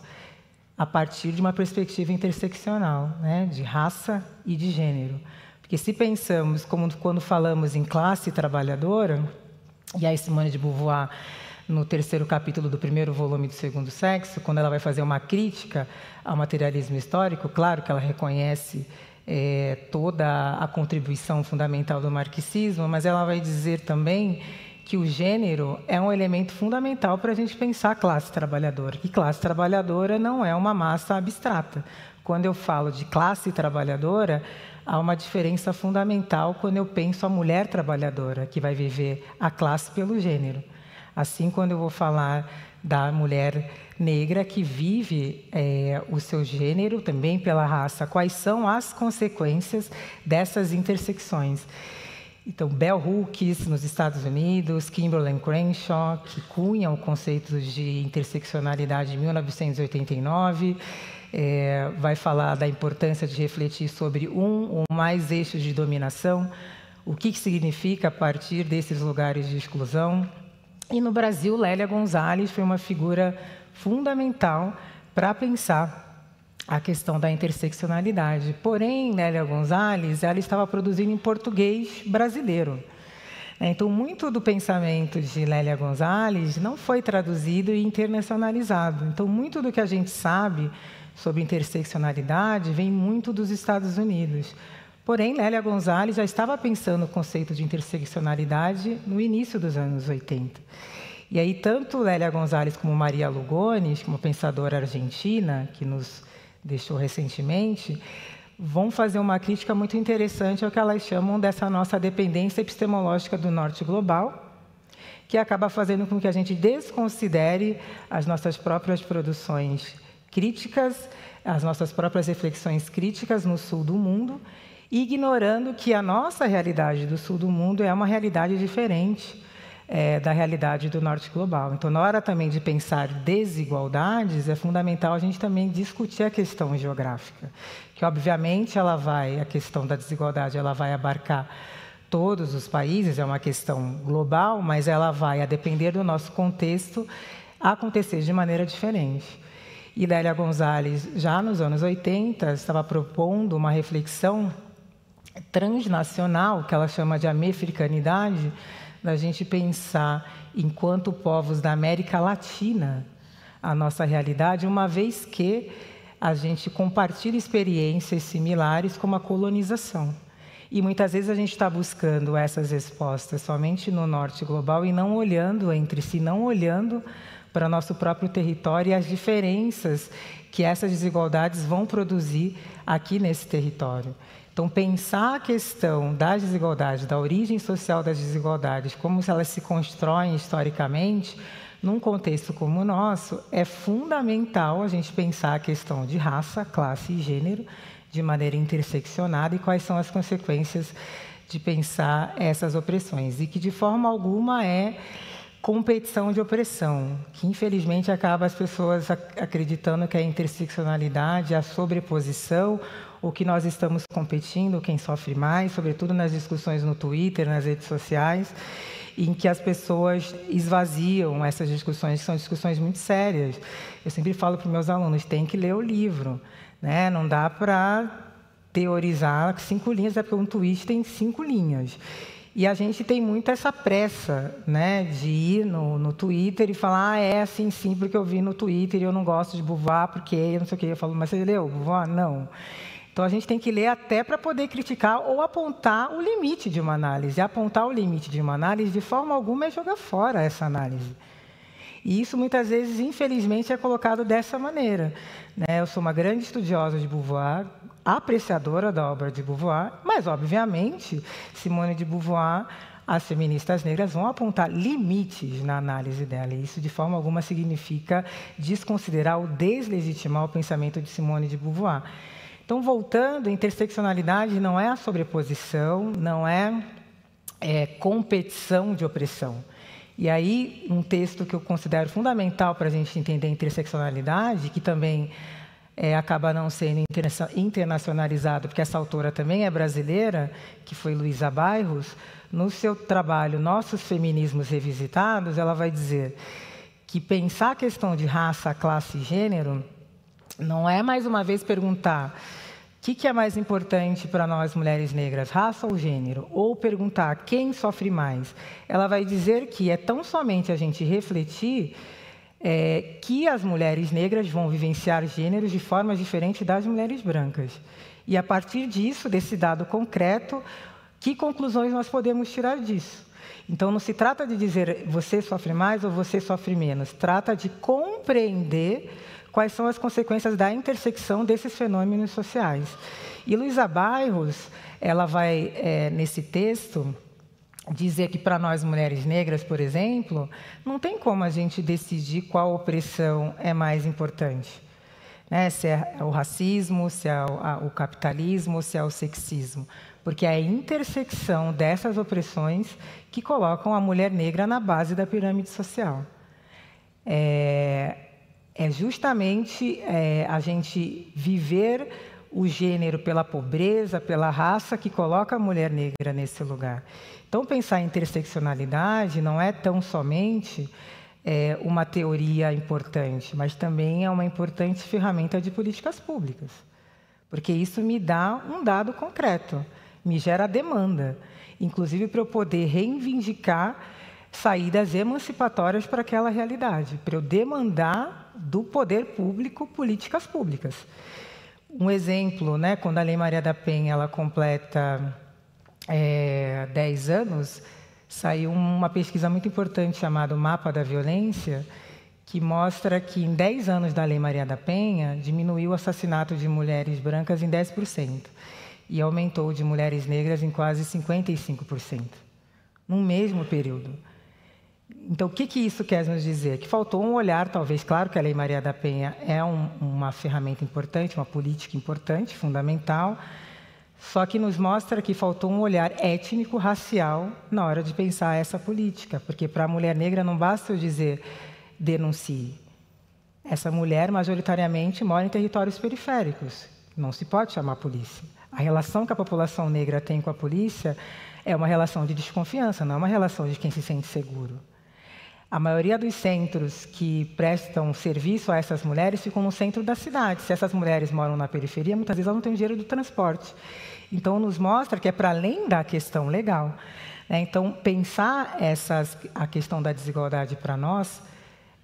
a partir de uma perspectiva interseccional, né, de raça e de gênero. Porque se pensamos, como quando falamos em classe trabalhadora, e aí Simone de Beauvoir no terceiro capítulo do primeiro volume do Segundo Sexo, quando ela vai fazer uma crítica ao materialismo histórico, claro que ela reconhece é, toda a contribuição fundamental do marxismo, mas ela vai dizer também que o gênero é um elemento fundamental para a gente pensar a classe trabalhadora. E classe trabalhadora não é uma massa abstrata. Quando eu falo de classe trabalhadora, há uma diferença fundamental quando eu penso a mulher trabalhadora, que vai viver a classe pelo gênero. Assim, quando eu vou falar da mulher negra que vive é, o seu gênero também pela raça, quais são as consequências dessas intersecções? Então, Bell Hooks, nos Estados Unidos, Kimberly Crenshaw, que cunham conceito de interseccionalidade em 1989, é, vai falar da importância de refletir sobre um ou mais eixos de dominação, o que, que significa a partir desses lugares de exclusão, e no Brasil, Lélia Gonzalez foi uma figura fundamental para pensar a questão da interseccionalidade. Porém, Lélia Gonzalez, ela estava produzindo em português brasileiro. Então, muito do pensamento de Lélia Gonzalez não foi traduzido e internacionalizado. Então, muito do que a gente sabe sobre interseccionalidade vem muito dos Estados Unidos. Porém, Lélia Gonzalez já estava pensando o conceito de interseccionalidade no início dos anos 80. E aí, tanto Lélia Gonzalez como Maria Lugones, como pensadora argentina, que nos deixou recentemente, vão fazer uma crítica muito interessante ao que elas chamam dessa nossa dependência epistemológica do norte global, que acaba fazendo com que a gente desconsidere as nossas próprias produções críticas, as nossas próprias reflexões críticas no sul do mundo ignorando que a nossa realidade do sul do mundo é uma realidade diferente é, da realidade do norte global. Então, na hora também de pensar desigualdades, é fundamental a gente também discutir a questão geográfica, que obviamente ela vai, a questão da desigualdade, ela vai abarcar todos os países, é uma questão global, mas ela vai, a depender do nosso contexto, acontecer de maneira diferente. E Lélia Gonzalez, já nos anos 80, estava propondo uma reflexão transnacional, que ela chama de americanidade, da gente pensar, enquanto povos da América Latina, a nossa realidade, uma vez que a gente compartilha experiências similares como a colonização. E muitas vezes a gente está buscando essas respostas somente no norte global e não olhando entre si, não olhando para nosso próprio território e as diferenças que essas desigualdades vão produzir aqui nesse território. Então, pensar a questão das desigualdades, da origem social das desigualdades, como elas se constroem historicamente, num contexto como o nosso, é fundamental a gente pensar a questão de raça, classe e gênero de maneira interseccionada e quais são as consequências de pensar essas opressões. E que, de forma alguma, é competição de opressão, que infelizmente acaba as pessoas acreditando que a interseccionalidade, a sobreposição o que nós estamos competindo, quem sofre mais, sobretudo nas discussões no Twitter, nas redes sociais, em que as pessoas esvaziam essas discussões, que são discussões muito sérias. Eu sempre falo para os meus alunos, tem que ler o livro, né? não dá para teorizar cinco linhas, é porque um tweet tem cinco linhas. E a gente tem muito essa pressa né, de ir no, no Twitter e falar, ah, é assim sim, porque eu vi no Twitter e eu não gosto de buvar porque eu não sei o quê. Eu falo, mas você leu Buvar? Não. Então a gente tem que ler até para poder criticar ou apontar o limite de uma análise. E apontar o limite de uma análise, de forma alguma, é jogar fora essa análise. E isso muitas vezes, infelizmente, é colocado dessa maneira. Né? Eu sou uma grande estudiosa de Beauvoir, apreciadora da obra de Beauvoir, mas, obviamente, Simone de Beauvoir, as feministas negras vão apontar limites na análise dela. E isso, de forma alguma, significa desconsiderar ou deslegitimar o pensamento de Simone de Beauvoir. Então, voltando, interseccionalidade não é a sobreposição, não é, é competição de opressão. E aí, um texto que eu considero fundamental para a gente entender a interseccionalidade, que também é, acaba não sendo internacionalizado, porque essa autora também é brasileira, que foi Luísa Bairros, no seu trabalho Nossos Feminismos Revisitados, ela vai dizer que pensar a questão de raça, classe e gênero não é mais uma vez perguntar o que, que, é mais importante para nós mulheres negras, raça ou gênero? Ou perguntar quem sofre mais? Ela vai dizer que é tão somente a gente refletir é, que as mulheres negras vão vivenciar gêneros de formas diferentes das mulheres brancas. E a partir disso, desse dado concreto, que conclusões nós podemos tirar disso? Então, não se trata de dizer você sofre mais ou você sofre menos, trata de compreender quais são as consequências da intersecção desses fenômenos sociais. E Luísa Bairros, ela vai, é, nesse texto, dizer que para nós mulheres negras, por exemplo, não tem como a gente decidir qual opressão é mais importante. Né? Se é o racismo, se é o capitalismo, se é o sexismo. Porque é a intersecção dessas opressões que colocam a mulher negra na base da pirâmide social. É, é justamente é, a gente viver o gênero pela pobreza, pela raça, que coloca a mulher negra nesse lugar. Então, pensar em interseccionalidade não é tão somente é, uma teoria importante, mas também é uma importante ferramenta de políticas públicas, porque isso me dá um dado concreto, me gera demanda, inclusive para eu poder reivindicar saídas emancipatórias para aquela realidade, para eu demandar do poder público políticas públicas. Um exemplo, né, quando a Lei Maria da Penha ela completa é, 10 anos, saiu uma pesquisa muito importante chamada Mapa da Violência, que mostra que em 10 anos da Lei Maria da Penha, diminuiu o assassinato de mulheres brancas em 10% e aumentou de mulheres negras em quase 55%, no mesmo período. Então, o que, que isso quer nos dizer? Que faltou um olhar, talvez, claro que a Lei Maria da Penha é um, uma ferramenta importante, uma política importante, fundamental, só que nos mostra que faltou um olhar étnico, racial, na hora de pensar essa política. Porque para a mulher negra não basta eu dizer denuncie. Essa mulher, majoritariamente, mora em territórios periféricos. Não se pode chamar a polícia. A relação que a população negra tem com a polícia é uma relação de desconfiança, não é uma relação de quem se sente seguro. A maioria dos centros que prestam serviço a essas mulheres ficam no centro da cidade. Se essas mulheres moram na periferia, muitas vezes elas não têm dinheiro do transporte. Então, nos mostra que é para além da questão legal. Né? Então, pensar essas, a questão da desigualdade para nós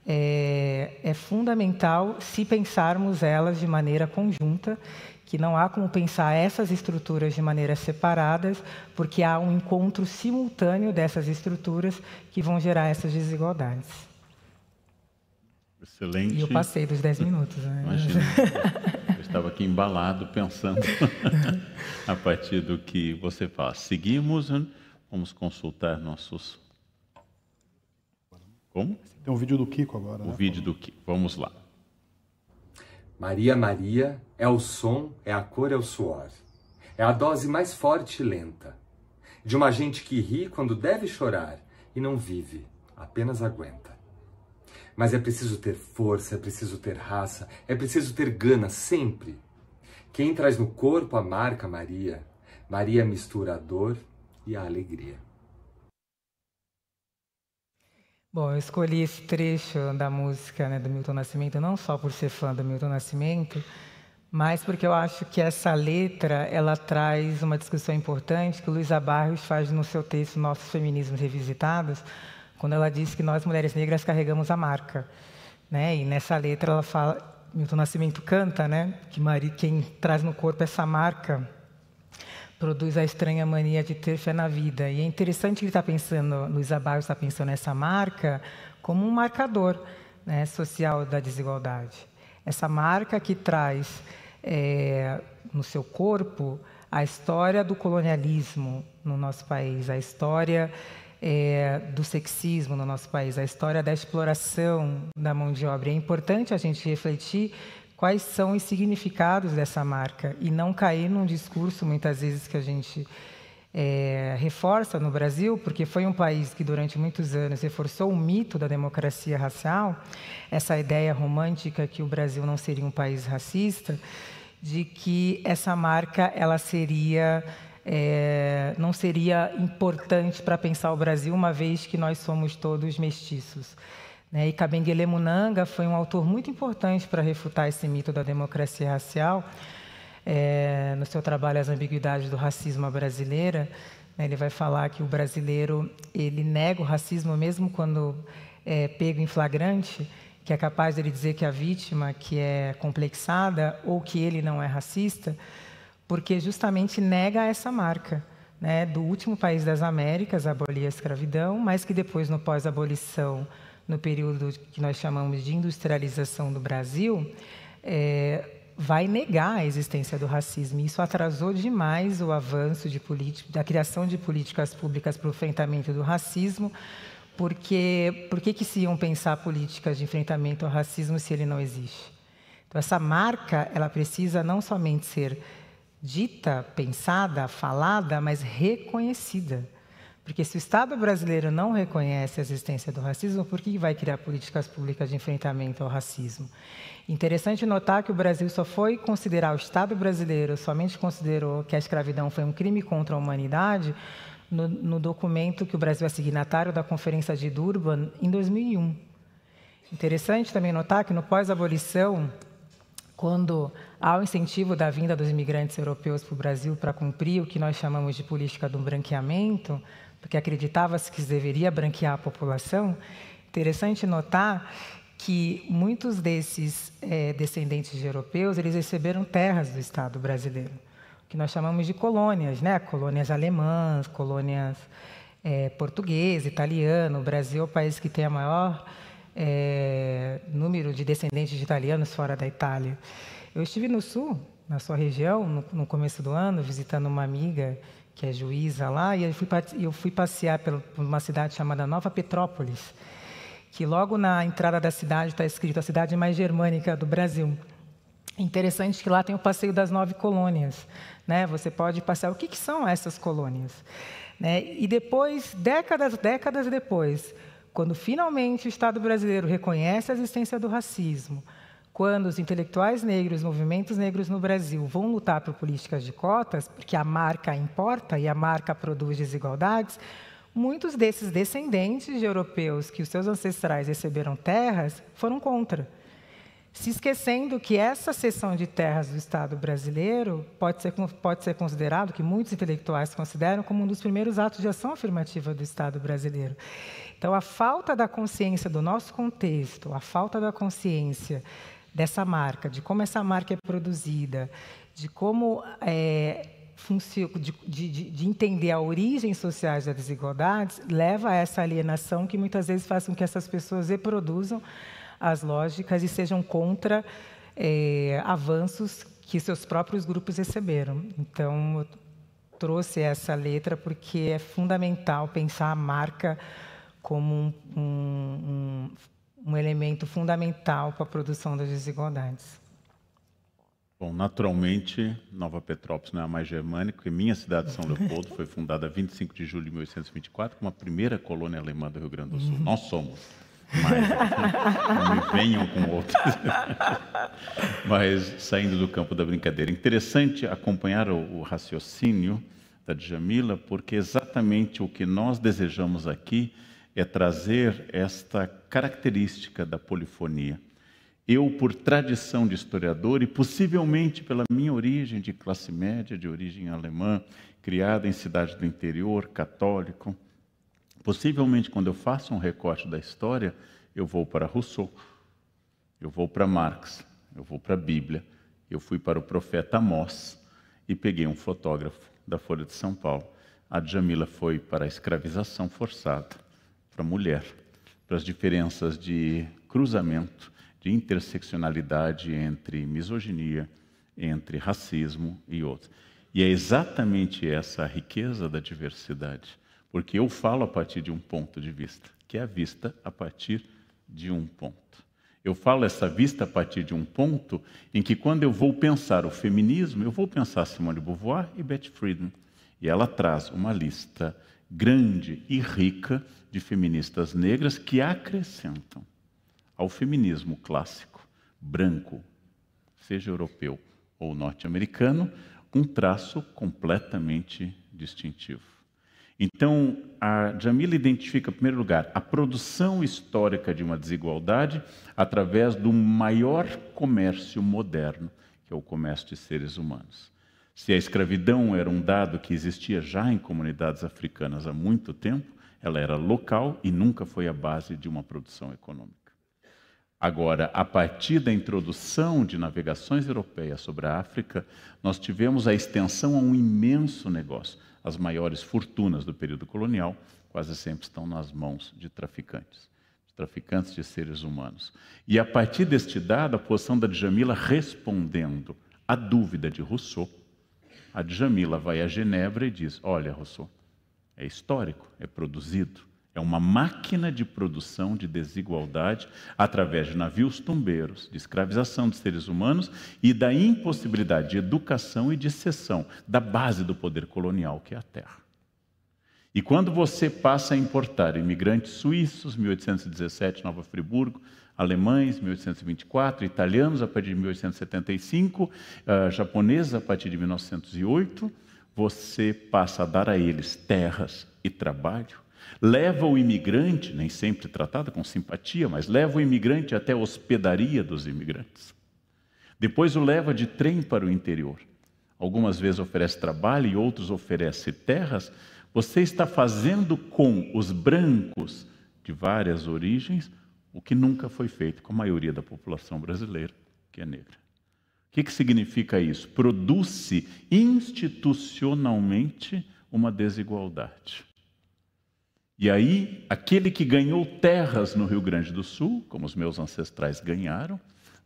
é, é fundamental se pensarmos elas de maneira conjunta que não há como pensar essas estruturas de maneiras separadas, porque há um encontro simultâneo dessas estruturas que vão gerar essas desigualdades. Excelente. E eu passei dos 10 minutos. Né? Imagina. eu estava aqui embalado pensando a partir do que você fala. Seguimos, vamos consultar nossos. Como? Tem um vídeo do Kiko agora. O né? vídeo do Kiko. Vamos lá. Maria, Maria é o som, é a cor, é o suor. É a dose mais forte e lenta. De uma gente que ri quando deve chorar e não vive, apenas aguenta. Mas é preciso ter força, é preciso ter raça, é preciso ter gana sempre. Quem traz no corpo a marca Maria, Maria é mistura a dor e a alegria. Bom, eu escolhi esse trecho da música né, do Milton Nascimento não só por ser fã do Milton Nascimento, mas porque eu acho que essa letra ela traz uma discussão importante que Luísa Barros faz no seu texto Nossos Feminismos Revisitados, quando ela diz que nós mulheres negras carregamos a marca, né? E nessa letra ela fala, Milton Nascimento canta, né, que quem traz no corpo essa marca produz a estranha mania de ter fé na vida. E é interessante ele estar tá pensando, Luiz Abaio está pensando nessa marca como um marcador né, social da desigualdade. Essa marca que traz é, no seu corpo a história do colonialismo no nosso país, a história é, do sexismo no nosso país, a história da exploração da mão de obra. É importante a gente refletir quais são os significados dessa marca e não cair num discurso, muitas vezes, que a gente é, reforça no Brasil, porque foi um país que durante muitos anos reforçou o mito da democracia racial, essa ideia romântica que o Brasil não seria um país racista, de que essa marca ela seria é, não seria importante para pensar o Brasil, uma vez que nós somos todos mestiços. Né? E Kabengele Munanga foi um autor muito importante para refutar esse mito da democracia racial. É, no seu trabalho As Ambiguidades do Racismo Brasileira, né? ele vai falar que o brasileiro ele nega o racismo mesmo quando é pego em flagrante, que é capaz dele dizer que a vítima que é complexada ou que ele não é racista, porque justamente nega essa marca. Né, do último país das Américas a abolir a escravidão, mas que depois, no pós-abolição, no período que nós chamamos de industrialização do Brasil, é, vai negar a existência do racismo. Isso atrasou demais o avanço de da criação de políticas públicas para o enfrentamento do racismo, porque por que se iam pensar políticas de enfrentamento ao racismo se ele não existe? Então essa marca, ela precisa não somente ser dita, pensada, falada, mas reconhecida. Porque se o Estado brasileiro não reconhece a existência do racismo, por que vai criar políticas públicas de enfrentamento ao racismo? Interessante notar que o Brasil só foi considerar o Estado brasileiro, somente considerou que a escravidão foi um crime contra a humanidade, no, no documento que o Brasil é signatário da Conferência de Durban, em 2001. Interessante também notar que no pós-abolição, quando há o incentivo da vinda dos imigrantes europeus para o Brasil para cumprir o que nós chamamos de política do branqueamento, porque acreditava-se que deveria branquear a população, interessante notar que muitos desses é, descendentes de europeus eles receberam terras do Estado brasileiro, que nós chamamos de colônias, né? Colônias alemãs, colônias é, português, italiano. O Brasil é o país que tem o maior é, número de descendentes de italianos fora da Itália. Eu estive no sul, na sua região, no, no começo do ano, visitando uma amiga que é juíza lá, e eu fui, eu fui passear por uma cidade chamada Nova Petrópolis, que logo na entrada da cidade está escrito a cidade mais germânica do Brasil. Interessante que lá tem o passeio das nove colônias. Né? Você pode passar. O que, que são essas colônias? Né? E depois, décadas, décadas depois, quando finalmente o Estado brasileiro reconhece a existência do racismo, quando os intelectuais negros, movimentos negros no Brasil vão lutar por políticas de cotas, porque a marca importa e a marca produz desigualdades, muitos desses descendentes de europeus que os seus ancestrais receberam terras foram contra. Se esquecendo que essa seção de terras do Estado brasileiro pode ser, pode ser considerado, que muitos intelectuais consideram, como um dos primeiros atos de ação afirmativa do Estado brasileiro. Então, a falta da consciência do nosso contexto, a falta da consciência dessa marca, de como essa marca é produzida, de como é, de, de, de, entender a origem sociais das desigualdades, leva a essa alienação que muitas vezes faz com que essas pessoas reproduzam as lógicas e sejam contra é, avanços que seus próprios grupos receberam. Então, eu trouxe essa letra porque é fundamental pensar a marca como um, um, um um elemento fundamental para a produção das desigualdades. Bom, naturalmente, Nova Petrópolis não é a mais germânica, e minha cidade, São Leopoldo, foi fundada 25 de julho de 1824 como a primeira colônia alemã do Rio Grande do Sul. Nós somos. Mas, não me venham com outros. Mas, saindo do campo da brincadeira, interessante acompanhar o, o raciocínio da Djamila, porque exatamente o que nós desejamos aqui é trazer esta característica da polifonia. Eu, por tradição de historiador e possivelmente pela minha origem de classe média, de origem alemã, criada em cidade do interior, católico, possivelmente quando eu faço um recorte da história, eu vou para Rousseau, eu vou para Marx, eu vou para a Bíblia, eu fui para o profeta Amós e peguei um fotógrafo da Folha de São Paulo. A Djamila foi para a escravização forçada para a mulher, para as diferenças de cruzamento, de interseccionalidade entre misoginia, entre racismo e outros. E é exatamente essa a riqueza da diversidade, porque eu falo a partir de um ponto de vista, que é a vista a partir de um ponto. Eu falo essa vista a partir de um ponto em que, quando eu vou pensar o feminismo, eu vou pensar Simone de Beauvoir e Betty Friedan. E ela traz uma lista grande e rica de feministas negras que acrescentam ao feminismo clássico, branco, seja europeu ou norte-americano, um traço completamente distintivo. Então, a Jamila identifica, em primeiro lugar, a produção histórica de uma desigualdade através do maior comércio moderno, que é o comércio de seres humanos. Se a escravidão era um dado que existia já em comunidades africanas há muito tempo, ela era local e nunca foi a base de uma produção econômica. Agora, a partir da introdução de navegações europeias sobre a África, nós tivemos a extensão a um imenso negócio. As maiores fortunas do período colonial quase sempre estão nas mãos de traficantes, de traficantes de seres humanos. E a partir deste dado, a posição da Djamila respondendo à dúvida de Rousseau, a Djamila vai a Genebra e diz: Olha, Rousseau, é histórico, é produzido. É uma máquina de produção de desigualdade através de navios tumbeiros, de escravização dos seres humanos e da impossibilidade de educação e de cessão da base do poder colonial, que é a terra. E quando você passa a importar imigrantes suíços, 1817, Nova Friburgo, alemães, 1824, italianos a partir de 1875, uh, ah, japoneses a partir de 1908, você passa a dar a eles terras e trabalho, leva o imigrante, nem sempre tratado com simpatia, mas leva o imigrante até a hospedaria dos imigrantes. Depois o leva de trem para o interior. Algumas vezes oferece trabalho e outros oferece terras. Você está fazendo com os brancos de várias origens o que nunca foi feito com a maioria da população brasileira, que é negra. O que, que significa isso? Produz-se institucionalmente uma desigualdade. E aí, aquele que ganhou terras no Rio Grande do Sul, como os meus ancestrais ganharam,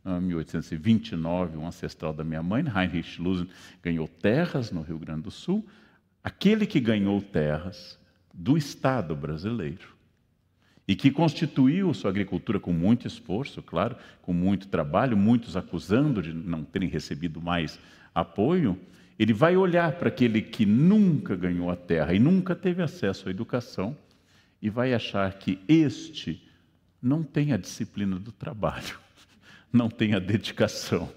em 1829, um ancestral da minha mãe, Heinrich Lusen, ganhou terras no Rio Grande do Sul. Aquele que ganhou terras do Estado brasileiro e que constituiu sua agricultura com muito esforço, claro, com muito trabalho, muitos acusando de não terem recebido mais apoio, ele vai olhar para aquele que nunca ganhou a terra e nunca teve acesso à educação e vai achar que este não tem a disciplina do trabalho, não tem a dedicação,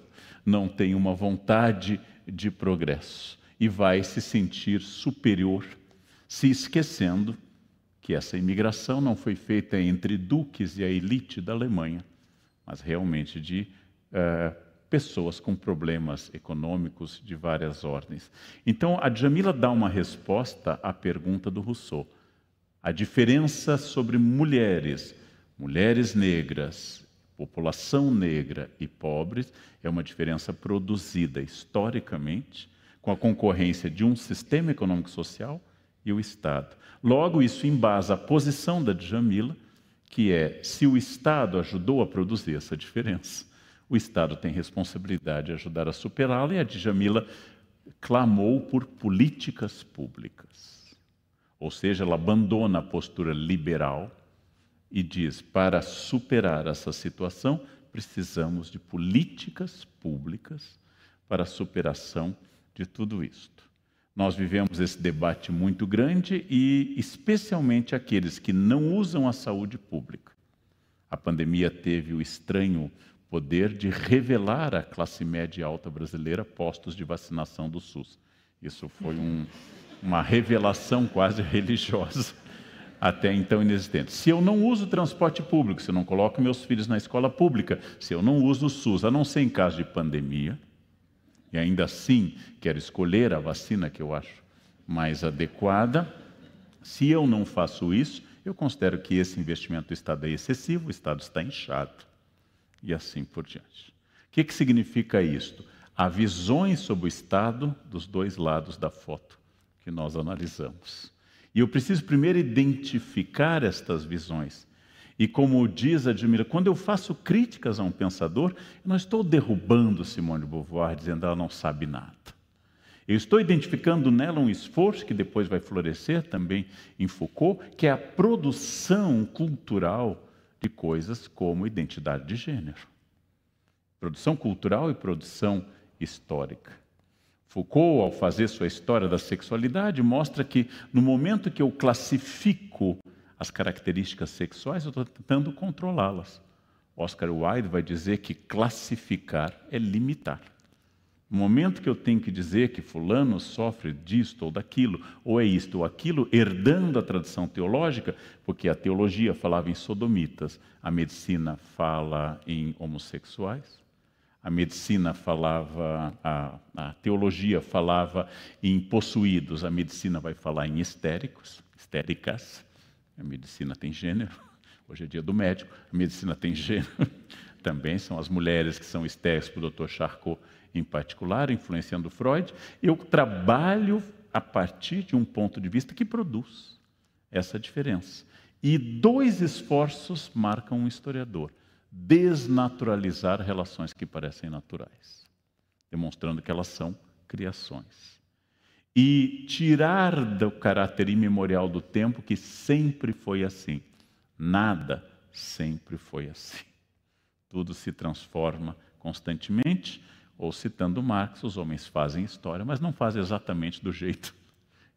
não tem uma vontade de progresso e vai se sentir superior, se esquecendo que essa imigração não foi feita entre duques e a elite da Alemanha, mas realmente de uh, pessoas com problemas econômicos de várias ordens. Então, a Jamila dá uma resposta à pergunta do Rousseau. A diferença sobre mulheres, mulheres negras, população negra e pobres é uma diferença produzida historicamente com a concorrência de um sistema econômico social e o Estado. Logo, isso embasa a posição da Djamila, que é se o Estado ajudou a produzir essa diferença, o Estado tem responsabilidade de ajudar a superá-la, e a Djamila clamou por políticas públicas. Ou seja, ela abandona a postura liberal e diz: para superar essa situação, precisamos de políticas públicas para a superação de tudo isto. Nós vivemos esse debate muito grande e, especialmente, aqueles que não usam a saúde pública. A pandemia teve o estranho poder de revelar à classe média e alta brasileira postos de vacinação do SUS. Isso foi um, uma revelação quase religiosa, até então inexistente. Se eu não uso transporte público, se eu não coloco meus filhos na escola pública, se eu não uso o SUS, a não ser em caso de pandemia, e ainda assim, quero escolher a vacina que eu acho mais adequada. Se eu não faço isso, eu considero que esse investimento do Estado é excessivo, o Estado está inchado. E assim por diante. O que, que significa isto? Há visões sobre o Estado dos dois lados da foto que nós analisamos. E eu preciso primeiro identificar estas visões e como diz a Admira, quando eu faço críticas a um pensador, eu não estou derrubando Simone de Beauvoir dizendo ela não sabe nada. Eu estou identificando nela um esforço que depois vai florescer também em Foucault, que é a produção cultural de coisas como identidade de gênero. Produção cultural e produção histórica. Foucault, ao fazer sua história da sexualidade, mostra que no momento que eu classifico as características sexuais, eu estou tentando controlá-las. Oscar Wilde vai dizer que classificar é limitar. No momento que eu tenho que dizer que fulano sofre disto ou daquilo, ou é isto ou aquilo, herdando a tradição teológica, porque a teologia falava em sodomitas, a medicina fala em homossexuais, a medicina falava, a, a teologia falava em possuídos, a medicina vai falar em histéricos, histéricas, a medicina tem gênero. Hoje é dia do médico. A medicina tem gênero. Também são as mulheres que são estéreis para o Dr. Charcot em particular, influenciando Freud. Eu trabalho a partir de um ponto de vista que produz essa diferença. E dois esforços marcam um historiador: desnaturalizar relações que parecem naturais, demonstrando que elas são criações e tirar do caráter imemorial do tempo que sempre foi assim. Nada sempre foi assim. Tudo se transforma constantemente, ou citando Marx, os homens fazem história, mas não fazem exatamente do jeito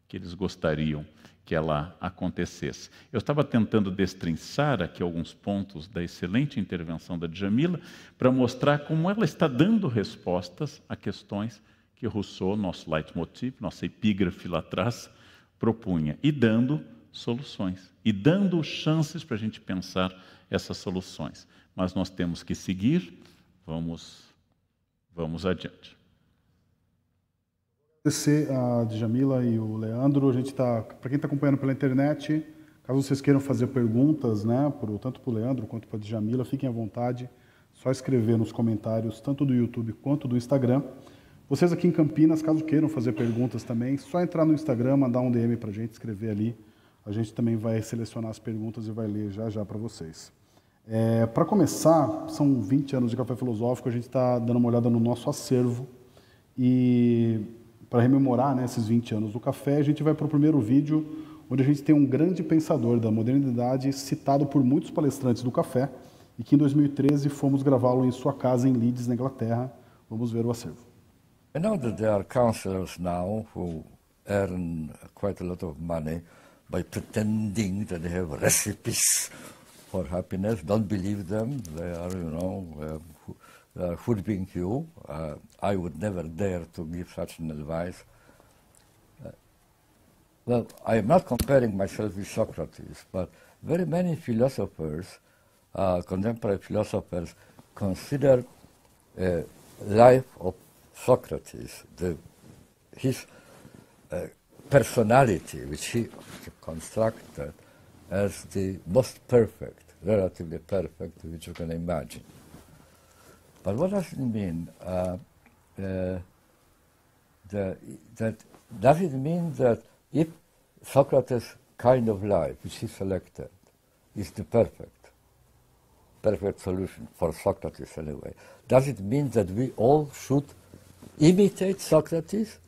que eles gostariam que ela acontecesse. Eu estava tentando destrinçar aqui alguns pontos da excelente intervenção da Djamila para mostrar como ela está dando respostas a questões que Rousseau, nosso leitmotiv, nossa epígrafe lá atrás, propunha, e dando soluções, e dando chances para a gente pensar essas soluções. Mas nós temos que seguir, vamos, vamos adiante. Agradecer a Djamila e o Leandro. A gente está, para quem está acompanhando pela internet, caso vocês queiram fazer perguntas, né, pro, tanto para o Leandro quanto para a Djamila, fiquem à vontade. Só escrever nos comentários, tanto do YouTube quanto do Instagram. Vocês aqui em Campinas, caso queiram fazer perguntas também, só entrar no Instagram, mandar um DM para a gente, escrever ali. A gente também vai selecionar as perguntas e vai ler já já para vocês. É, para começar, são 20 anos de Café Filosófico, a gente está dando uma olhada no nosso acervo. E para rememorar né, esses 20 anos do café, a gente vai para o primeiro vídeo, onde a gente tem um grande pensador da modernidade, citado por muitos palestrantes do café, e que em 2013 fomos gravá-lo em sua casa em Leeds, na Inglaterra. Vamos ver o acervo. I know that there are counselors now who earn quite a lot of money by pretending that they have recipes for happiness. Don't believe them. They are, you know, uh, uh, hoodwink you. Uh, I would never dare to give such an advice. Uh, well, I am not comparing myself with Socrates, but very many philosophers, uh, contemporary philosophers, consider uh, life of Socrates, the, his uh, personality, which he constructed as the most perfect, relatively perfect, which you can imagine. But what does it mean? Uh, uh, the, that does it mean that if Socrates' kind of life, which he selected, is the perfect, perfect solution for Socrates anyway, does it mean that we all should imitate Socrates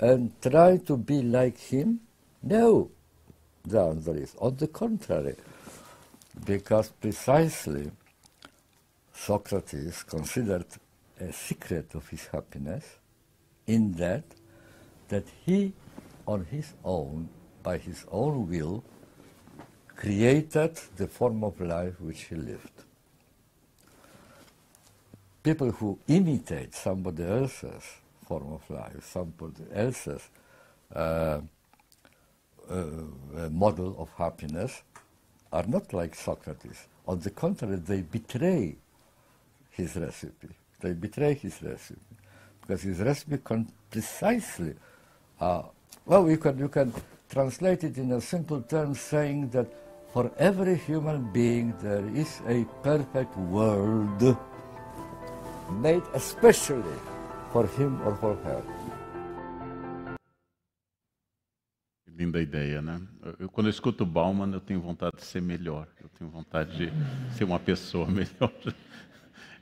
and try to be like him? No, the answer is on the contrary, because precisely Socrates considered a secret of his happiness in that that he on his own, by his own will, created the form of life which he lived. People who imitate somebody else's form of life, somebody else's uh, uh, model of happiness, are not like Socrates. On the contrary, they betray his recipe. They betray his recipe because his recipe can precisely, uh, well, you can, you can translate it in a simple term saying that for every human being there is a perfect world made especially for him or for her. Linda ideia, né? Eu, quando eu escuto Bauman, eu tenho vontade de ser melhor, eu tenho vontade de ser uma pessoa melhor.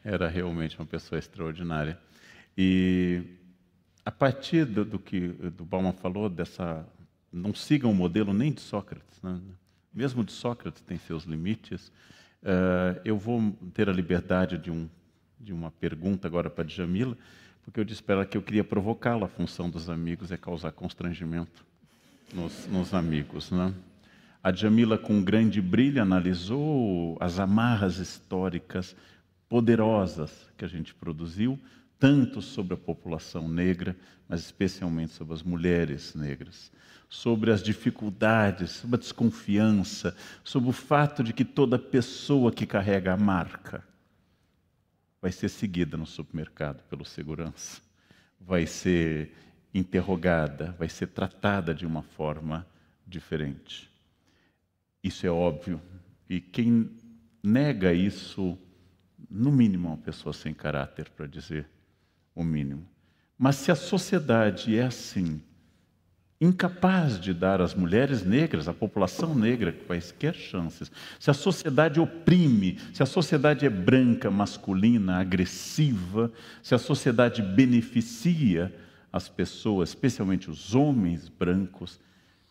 Era realmente uma pessoa extraordinária. E a partir do, do que do Bauman falou, dessa não sigam o modelo nem de Sócrates, né? mesmo de Sócrates tem seus limites. Uh, eu vou ter a liberdade de, um, de uma pergunta agora para Djamila, porque eu disse para ela que eu queria provocá-la. A função dos amigos é causar constrangimento nos, nos amigos. Né? A Jamila, com grande brilho, analisou as amarras históricas poderosas que a gente produziu, tanto sobre a população negra, mas especialmente sobre as mulheres negras, sobre as dificuldades, sobre a desconfiança, sobre o fato de que toda pessoa que carrega a marca vai ser seguida no supermercado pelo segurança, vai ser interrogada, vai ser tratada de uma forma diferente. Isso é óbvio. E quem nega isso, no mínimo, é uma pessoa sem caráter, para dizer o mínimo. Mas se a sociedade é assim, incapaz de dar às mulheres negras, à população negra, quaisquer chances. Se a sociedade oprime, se a sociedade é branca, masculina, agressiva, se a sociedade beneficia as pessoas, especialmente os homens brancos,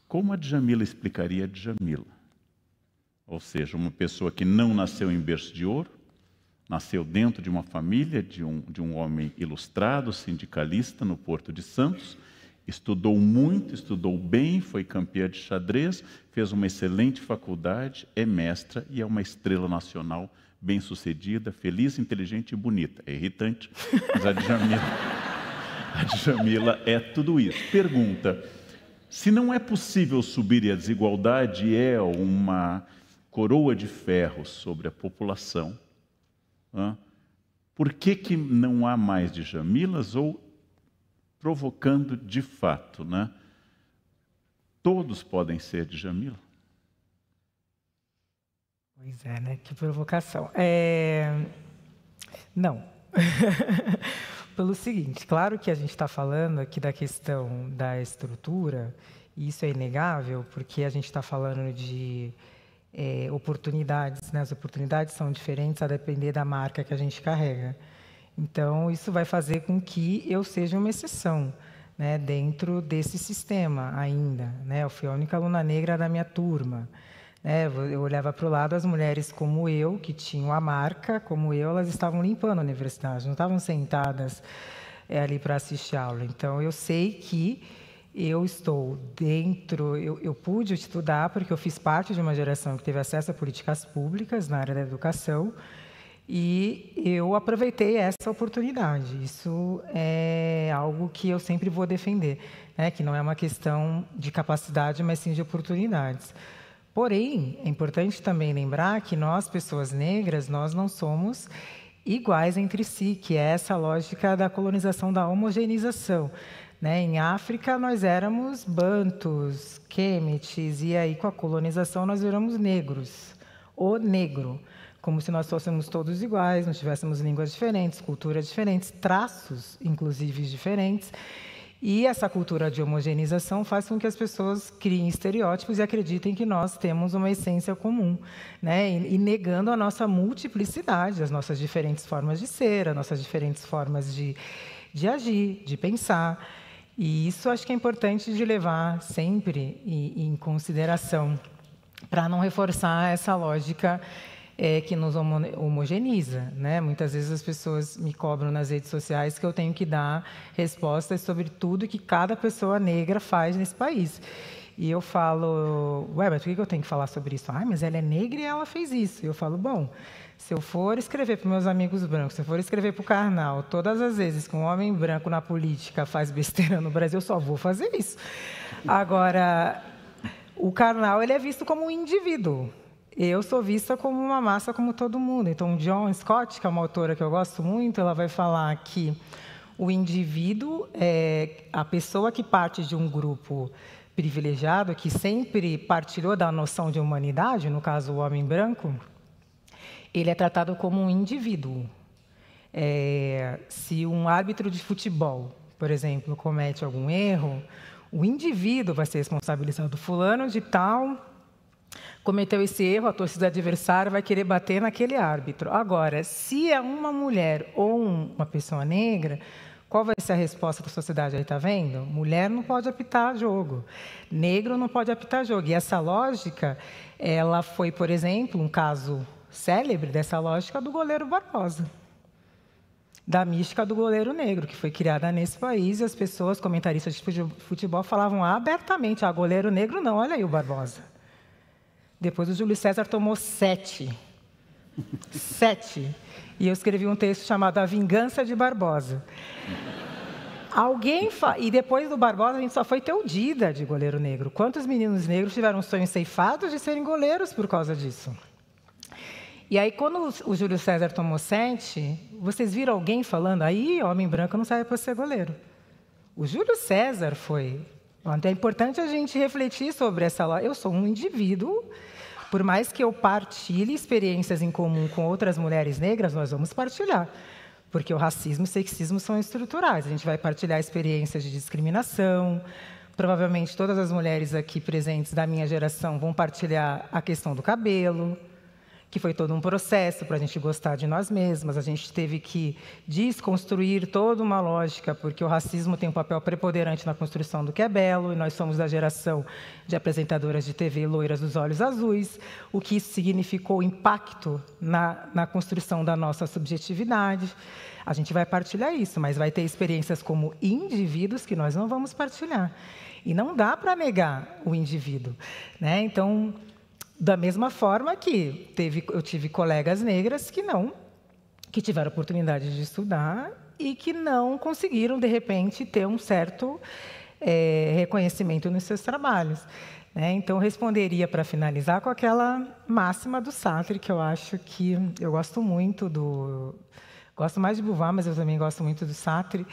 como a Djamila explicaria a Djamila? Ou seja, uma pessoa que não nasceu em berço de ouro, nasceu dentro de uma família de um, de um homem ilustrado, sindicalista, no Porto de Santos, Estudou muito, estudou bem, foi campeã de xadrez, fez uma excelente faculdade, é mestra e é uma estrela nacional bem-sucedida, feliz, inteligente e bonita. É irritante, mas a Djamila, a Djamila é tudo isso. Pergunta: se não é possível subir e a desigualdade é uma coroa de ferro sobre a população, por que, que não há mais Djamilas ou provocando de fato, né? Todos podem ser de Jamila. Pois é, né? Que provocação. É... Não. Pelo seguinte, claro que a gente está falando aqui da questão da estrutura, e isso é inegável, porque a gente está falando de é, oportunidades, né? As oportunidades são diferentes a depender da marca que a gente carrega. Então, isso vai fazer com que eu seja uma exceção né, dentro desse sistema ainda. Né? Eu fui a única aluna negra da minha turma. Né? Eu olhava para o lado, as mulheres como eu, que tinham a marca, como eu, elas estavam limpando a universidade, não estavam sentadas é, ali para assistir aula. Então, eu sei que eu estou dentro, eu, eu, pude estudar porque eu fiz parte de uma geração que teve acesso a políticas públicas na área da educação e eu aproveitei essa oportunidade. Isso é algo que eu sempre vou defender, né? que não é uma questão de capacidade, mas sim de oportunidades. Porém, é importante também lembrar que nós, pessoas negras, nós não somos iguais entre si, que é essa lógica da colonização, da homogeneização. Né? Em África, nós éramos bantus, quemites, e aí com a colonização nós viramos negros, o negro como se nós fôssemos todos iguais, não tivéssemos línguas diferentes, culturas diferentes, traços, inclusive, diferentes. E essa cultura de homogeneização faz com que as pessoas criem estereótipos e acreditem que nós temos uma essência comum, né? e, negando a nossa multiplicidade, as nossas diferentes formas de ser, as nossas diferentes formas de, de agir, de pensar. E isso acho que é importante de levar sempre em consideração, para não reforçar essa lógica é, que nos homogeneiza. Né? Muitas vezes as pessoas me cobram nas redes sociais que eu tenho que dar respostas sobre tudo que cada pessoa negra faz nesse país. E eu falo, ué, mas por que eu tenho que falar sobre isso? Ah, mas ela é negra e ela fez isso. E eu falo, bom, se eu for escrever para meus amigos brancos, se eu for escrever para o Karnal, todas as vezes que um homem branco na política faz besteira no Brasil, eu só vou fazer isso. Agora, o Karnal ele é visto como um indivíduo eu sou vista como uma massa como todo mundo. Então, John Scott, que é uma autora que eu gosto muito, ela vai falar que o indivíduo é a pessoa que parte de um grupo privilegiado, que sempre partilhou da noção de humanidade, no caso o homem branco, ele é tratado como um indivíduo. É, se um árbitro de futebol, por exemplo, comete algum erro, o indivíduo vai ser responsabilizado. Fulano de tal cometeu esse erro, a torcida adversária vai querer bater naquele árbitro. Agora, se é uma mulher ou uma pessoa negra, qual vai ser a resposta da sociedade? Aí está vendo? Mulher não pode apitar jogo, negro não pode apitar jogo. E essa lógica, ela foi, por exemplo, um caso célebre dessa lógica do goleiro Barbosa. Da mística do goleiro negro, que foi criada nesse país, e as pessoas, comentaristas de futebol, falavam abertamente: ah, goleiro negro não, olha aí o Barbosa. Depois o Júlio César tomou sete. sete. E eu escrevi um texto chamado A Vingança de Barbosa. Alguém fa... E depois do Barbosa, a gente só foi teudida de goleiro negro. Quantos meninos negros tiveram sonhos ceifados de serem goleiros por causa disso? E aí, quando o Júlio César tomou sete, vocês viram alguém falando, aí, homem branco não sai para ser goleiro. O Júlio César foi. É importante a gente refletir sobre essa. Eu sou um indivíduo por mais que eu partilhe experiências em comum com outras mulheres negras, nós vamos partilhar. Porque o racismo e o sexismo são estruturais. A gente vai partilhar experiências de discriminação. Provavelmente todas as mulheres aqui presentes da minha geração vão partilhar a questão do cabelo, que foi todo um processo para a gente gostar de nós mesmas, a gente teve que desconstruir toda uma lógica, porque o racismo tem um papel preponderante na construção do que é belo, e nós somos da geração de apresentadoras de TV loiras dos olhos azuis, o que isso significou impacto na, na construção da nossa subjetividade. A gente vai partilhar isso, mas vai ter experiências como indivíduos que nós não vamos partilhar. E não dá para negar o indivíduo. Né? Então, da mesma forma que teve, eu tive colegas negras que não, que tiveram oportunidade de estudar e que não conseguiram, de repente, ter um certo é, reconhecimento nos seus trabalhos. Né? Então, responderia para finalizar com aquela máxima do Sartre, que eu acho que eu gosto muito do. Gosto mais de Beauvoir, mas eu também gosto muito do Sartre.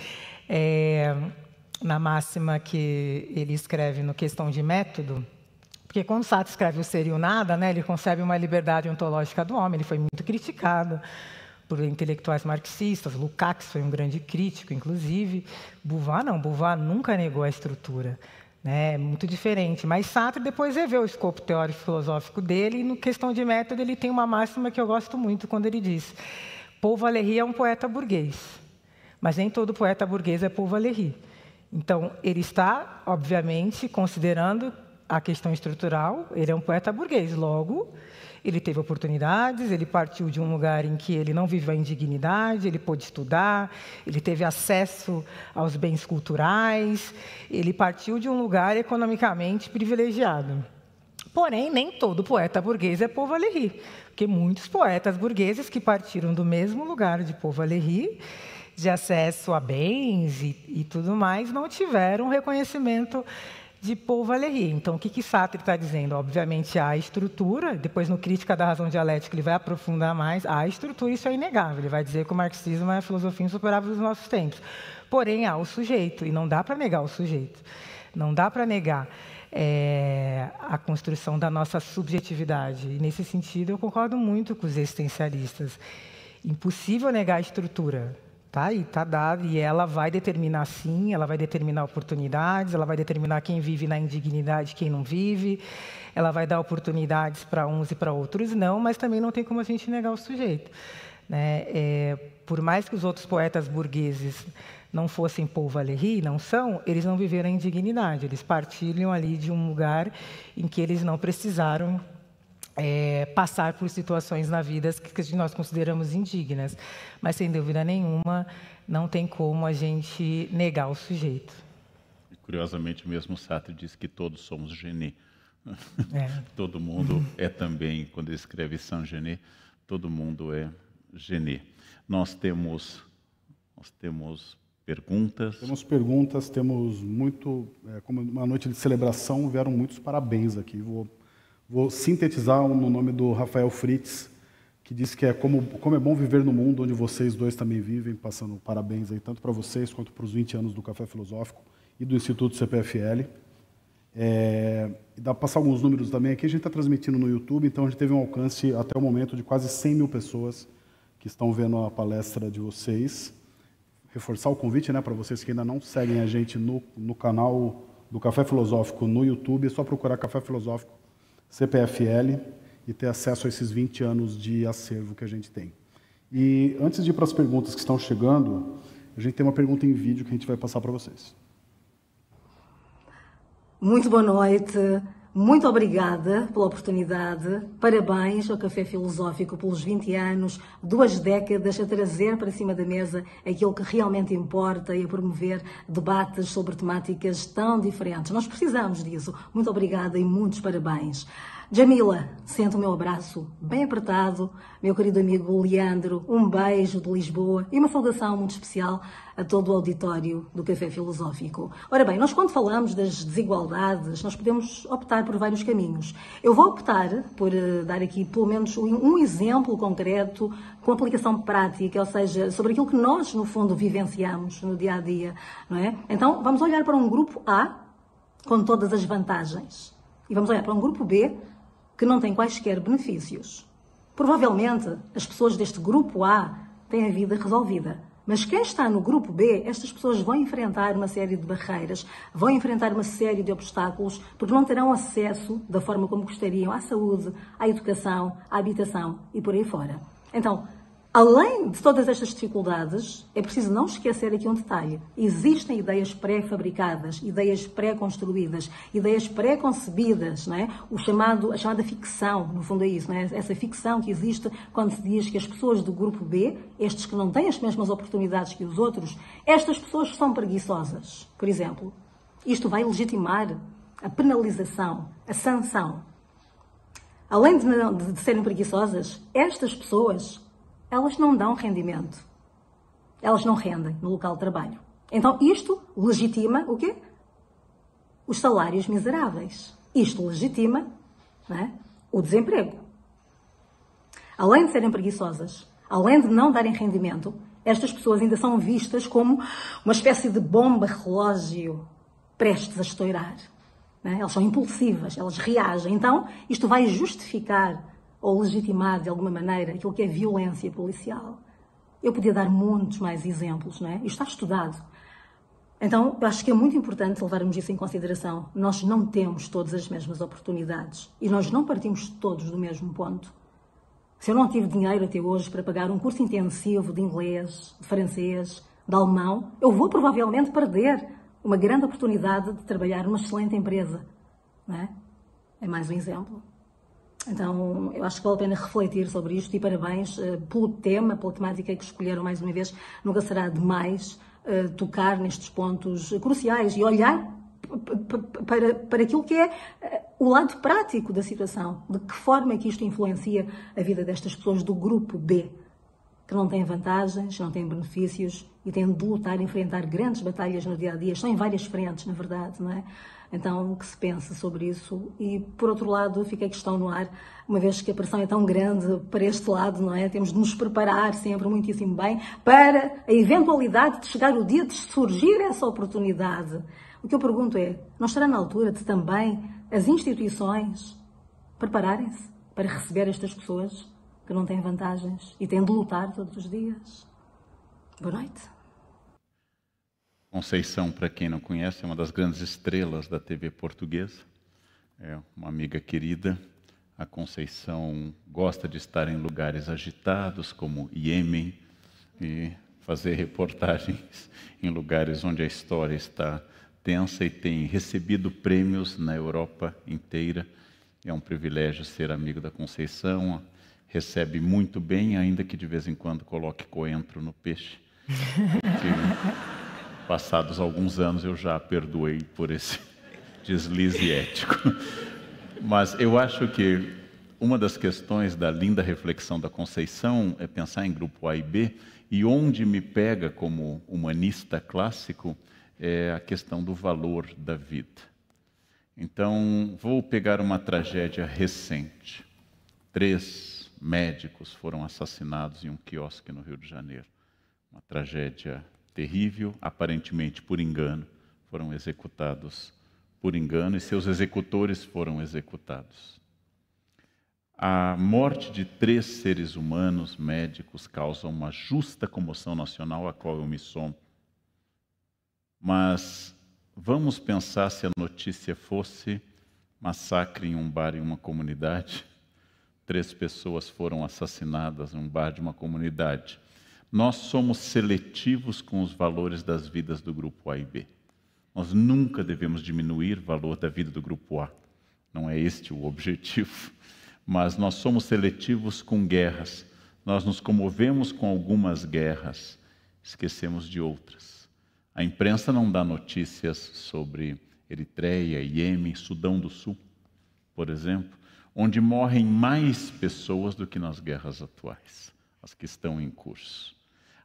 É, na máxima que ele escreve no Questão de Método, porque quando Sartre escreve o Ser e o Nada, né, ele concebe uma liberdade ontológica do homem, ele foi muito criticado por intelectuais marxistas, Lukács foi um grande crítico, inclusive, Bouvard não, Bouvard nunca negou a estrutura, né, é muito diferente. Mas Sartre depois reveu o escopo teórico filosófico dele e, no questão de método, ele tem uma máxima que eu gosto muito quando ele diz Paul Valéry é um poeta burguês, mas nem todo poeta burguês é Paul Valéry. Então, ele está, obviamente, considerando a questão estrutural, ele é um poeta burguês, logo, ele teve oportunidades, ele partiu de um lugar em que ele não viveu a indignidade, ele pôde estudar, ele teve acesso aos bens culturais, ele partiu de um lugar economicamente privilegiado. Porém, nem todo poeta burguês é povo Valéry, porque muitos poetas burgueses que partiram do mesmo lugar de povo Valéry, de acesso a bens e, e tudo mais, não tiveram reconhecimento de Paul Valéry. Então, o que, que Sartre está dizendo? Obviamente, há estrutura, depois no Crítica da Razão Dialética ele vai aprofundar mais, Há estrutura, isso é inegável, ele vai dizer que o marxismo é a filosofia insuperável dos nossos tempos. Porém, há o sujeito, e não dá para negar o sujeito, não dá para negar é, a construção da nossa subjetividade. E, nesse sentido, eu concordo muito com os existencialistas. Impossível negar a estrutura, Tá? E tá dado, e ela vai determinar sim, ela vai determinar oportunidades, ela vai determinar quem vive na indignidade, quem não vive, ela vai dar oportunidades para uns e para outros não, mas também não tem como a gente negar o sujeito. Né? É, por mais que os outros poetas burgueses não fossem Paul Valéry, não são, eles não viveram a indignidade, eles partilham ali de um lugar em que eles não precisaram é, passar por situações na vida que nós consideramos indignas. Mas, sem dúvida nenhuma, não tem como a gente negar o sujeito. Curiosamente, mesmo Sartre diz que todos somos genê. É. todo mundo é também, quando ele escreve Saint Genet, todo mundo é genê. Nós temos, nós temos perguntas. Temos perguntas, temos muito, é, como uma noite de celebração, vieram muitos parabéns aqui. Vou Vou sintetizar no nome do Rafael Fritz, que diz que é como, como é bom viver no mundo onde vocês dois também vivem, passando parabéns aí tanto para vocês quanto para os 20 anos do Café Filosófico e do Instituto CPFL. É, dá para passar alguns números também aqui. A gente está transmitindo no YouTube, então a gente teve um alcance até o momento de quase 100 mil pessoas que estão vendo a palestra de vocês. Reforçar o convite né, para vocês que ainda não seguem a gente no, no canal do Café Filosófico no YouTube, é só procurar Café Filosófico CPFL e ter acesso a esses 20 anos de acervo que a gente tem. E antes de ir para as perguntas que estão chegando, a gente tem uma pergunta em vídeo que a gente vai passar para vocês. Muito boa noite. Muito obrigada pela oportunidade. Parabéns ao Café Filosófico pelos 20 anos, duas décadas a trazer para cima da mesa aquilo que realmente importa e a promover debates sobre temáticas tão diferentes. Nós precisamos disso. Muito obrigada e muitos parabéns. Jamila, sente o meu abraço bem apertado, meu querido amigo Leandro, um beijo de Lisboa e uma saudação muito especial a todo o auditório do Café Filosófico. Ora bem, nós quando falamos das desigualdades, nós podemos optar por vários caminhos. Eu vou optar por eh, dar aqui pelo menos um exemplo concreto com aplicação prática, ou seja, sobre aquilo que nós no fundo vivenciamos no dia a dia, não é? Então, vamos olhar para um grupo A com todas as vantagens e vamos olhar para um grupo B que não tem quaisquer benefícios. Provavelmente, as pessoas deste grupo A têm a vida resolvida. Mas quem está no grupo B, estas pessoas vão enfrentar uma série de barreiras, vão enfrentar uma série de obstáculos, porque não terão acesso, da forma como gostariam, à saúde, à educação, à habitação e por aí fora. Então, Além de todas estas dificuldades, é preciso não esquecer aqui um detalhe. Existem ideias pré-fabricadas, ideias pré-construídas, ideias pré-concebidas, é? O chamado, a chamada ficção, no fundo é isso, é? Essa ficção que existe quando se diz que as pessoas do grupo B, estes que não têm as mesmas oportunidades que os outros, estas pessoas são preguiçosas, por exemplo. Isto vai legitimar a penalização, a sanção. Além de, de serem preguiçosas, estas pessoas elas não dão rendimento. Elas não rendem no local de trabalho. Então isto legitima o quê? Os salários miseráveis. Isto legitima é? o desemprego. Além de serem preguiçosas, além de não darem rendimento, estas pessoas ainda são vistas como uma espécie de bomba relógio prestes a estourar. É? Elas são impulsivas, elas reagem. Então, isto vai justificar ou legitimar de alguma maneira aquilo que é violência policial. Eu podia dar muitos mais exemplos, não é? Isto está estudado. Então, eu acho que é muito importante levarmos isso em consideração. Nós não temos todas as mesmas oportunidades e nós não partimos todos do mesmo ponto. Se eu não tive dinheiro até hoje para pagar um curso intensivo de inglês, de francês, de alemão, eu vou provavelmente perder uma grande oportunidade de trabalhar numa excelente empresa. Não é? é mais um exemplo. Então, eu acho que vale a pena refletir sobre isto e parabéns uh, pelo tema, pela temática que escolheram mais uma vez. Nunca será demais uh, tocar nestes pontos cruciais e olhar para, para aquilo que é eh, o lado prático da situação, de que forma é que isto influencia a vida destas pessoas do grupo B que não têm vantagens, não têm benefícios e têm de lutar, enfrentar grandes batalhas no dia a dia. Estão em várias frentes, na verdade, não é? Então, que se pense sobre isso. E, por outro lado, fica a questão no ar, uma vez que a pressão é tão grande para este lado, não é? Temos de nos preparar sempre muitíssimo bem para a eventualidade de chegar o dia de surgir essa oportunidade. O que eu pergunto é: não estará na altura de também as instituições prepararem-se para receber estas pessoas? que não tem vantagens e tem de lutar todos os dias. Boa noite. Conceição, para quem não conhece, é uma das grandes estrelas da TV portuguesa. É uma amiga querida. A Conceição gosta de estar em lugares agitados, como Iêmen, e fazer reportagens em lugares onde a história está tensa e tem recebido prêmios na Europa inteira. É um privilégio ser amigo da Conceição recebe muito bem, ainda que de vez em quando coloque coentro no peixe. Porque, passados alguns anos eu já perdoei por esse deslize ético. Mas eu acho que uma das questões da linda reflexão da Conceição é pensar em grupo A e B, e onde me pega como humanista clássico é a questão do valor da vida. Então, vou pegar uma tragédia recente. Três médicos foram assassinados em um quiosque no Rio de Janeiro. Uma tragédia terrível, aparentemente por engano, foram executados por engano e seus executores foram executados. A morte de três seres humanos médicos causa uma justa comoção nacional, a qual eu me somo. Mas vamos pensar se a notícia fosse massacre em um bar em uma comunidade três pessoas foram assassinadas num bar de uma comunidade. Nós somos seletivos com os valores das vidas do grupo A e B. Nós nunca devemos diminuir o valor da vida do grupo A. Não é este o objetivo. Mas nós somos seletivos com guerras. Nós nos comovemos com algumas guerras, esquecemos de outras. A imprensa não dá notícias sobre Eritreia, Iêmen, Sudão do Sul, por exemplo onde morrem mais pessoas do que nas guerras atuais, as que estão em curso.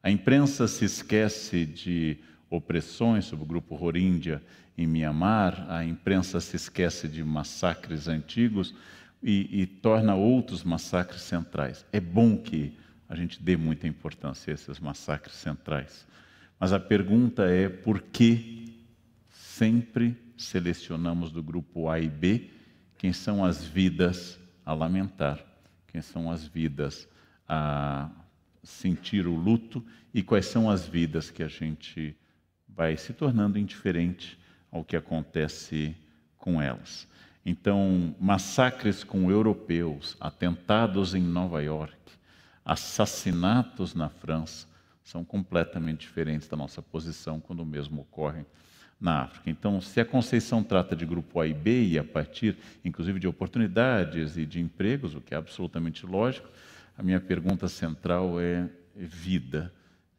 A imprensa se esquece de opressões sobre o grupo Rohingya em Mianmar, a imprensa se esquece de massacres antigos e, e, torna outros massacres centrais. É bom que a gente dê muita importância a esses massacres centrais. Mas a pergunta é por que sempre selecionamos do grupo A e B quem são as vidas a lamentar, quem são as vidas a sentir o luto e quais são as vidas que a gente vai se tornando indiferente ao que acontece com elas. Então, massacres com europeus, atentados em Nova York, assassinatos na França são completamente diferentes da nossa posição quando o mesmo ocorre na África. Então, se a Conceição trata de grupo A e B, e a partir, inclusive, de oportunidades e de empregos, o que é absolutamente lógico, a minha pergunta central é, é: vida,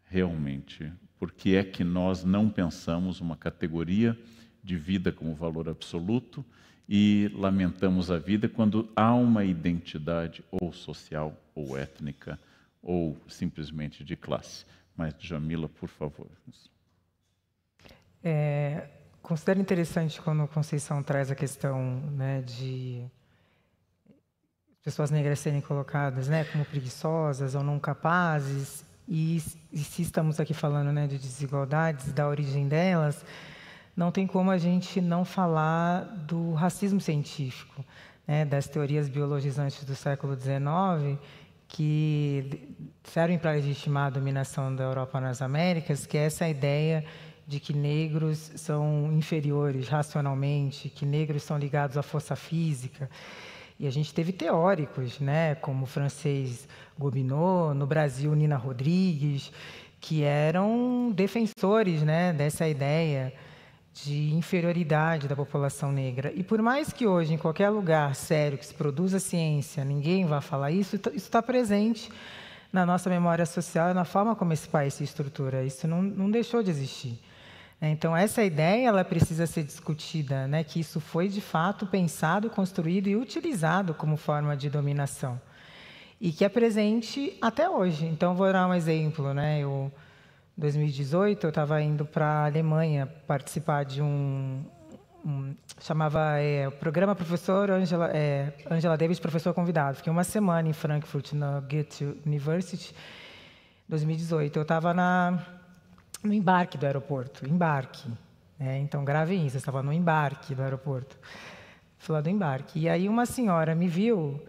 realmente? Por que é que nós não pensamos uma categoria de vida como valor absoluto e lamentamos a vida quando há uma identidade ou social ou étnica ou simplesmente de classe? Mas, Jamila, por favor. É, considero interessante quando a Conceição traz a questão né, de pessoas negras serem colocadas né, como preguiçosas ou não capazes, e, e se estamos aqui falando né, de desigualdades, da origem delas, não tem como a gente não falar do racismo científico, né, das teorias biologizantes do século XIX, que servem para legitimar a dominação da Europa nas Américas, que é essa ideia de que negros são inferiores racionalmente, que negros são ligados à força física. E a gente teve teóricos, né, como o francês Gobineau, no Brasil Nina Rodrigues, que eram defensores, né, dessa ideia de inferioridade da população negra. E por mais que hoje, em qualquer lugar sério que se produza ciência, ninguém vá falar isso, isso está presente na nossa memória social e na forma como esse país se estrutura. Isso não, não deixou de existir. Né? Então essa ideia ela precisa ser discutida, né? Que isso foi de fato pensado, construído e utilizado como forma de dominação e que é presente até hoje. Então vou dar um exemplo, né? Eu 2018 eu estava indo para a Alemanha participar de um, um chamava é, o programa Professor Angela é, Angela Davis professor convidado. Fiquei uma semana em Frankfurt na Goethe University 2018. Eu estava na no embarque do aeroporto, embarque. Né? Então, gravem isso, eu estava no embarque do aeroporto, falando do embarque. E aí uma senhora me viu,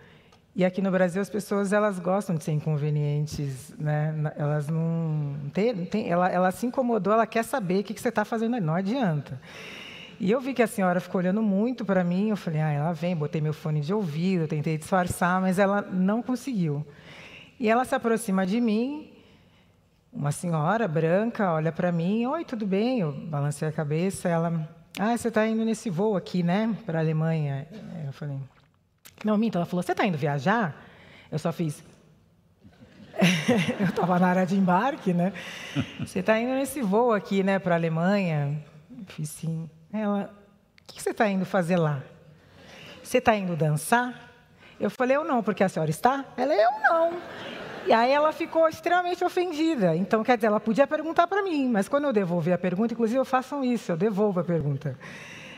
e aqui no Brasil as pessoas elas gostam de ser inconvenientes, né? elas não... Tem, tem, ela, ela se incomodou, ela quer saber o que, que você está fazendo não adianta. E eu vi que a senhora ficou olhando muito para mim, eu falei, ah, ela vem, botei meu fone de ouvido, tentei disfarçar, mas ela não conseguiu. E ela se aproxima de mim uma senhora branca olha para mim, oi, tudo bem? Eu balancei a cabeça, ela, ah, você está indo nesse voo aqui, né, para a Alemanha? Eu falei, não, minto. Ela falou, você está indo viajar? Eu só fiz, eu estava na área de embarque, né? Você está indo nesse voo aqui, né, para a Alemanha? Eu fiz sim. Ela, o que você está indo fazer lá? Você está indo dançar? Eu falei, eu não, porque a senhora está? Ela, eu não. E aí ela ficou extremamente ofendida. Então, quer dizer, ela podia perguntar para mim, mas quando eu devolvi a pergunta, inclusive, eu faço isso, eu devolvo a pergunta.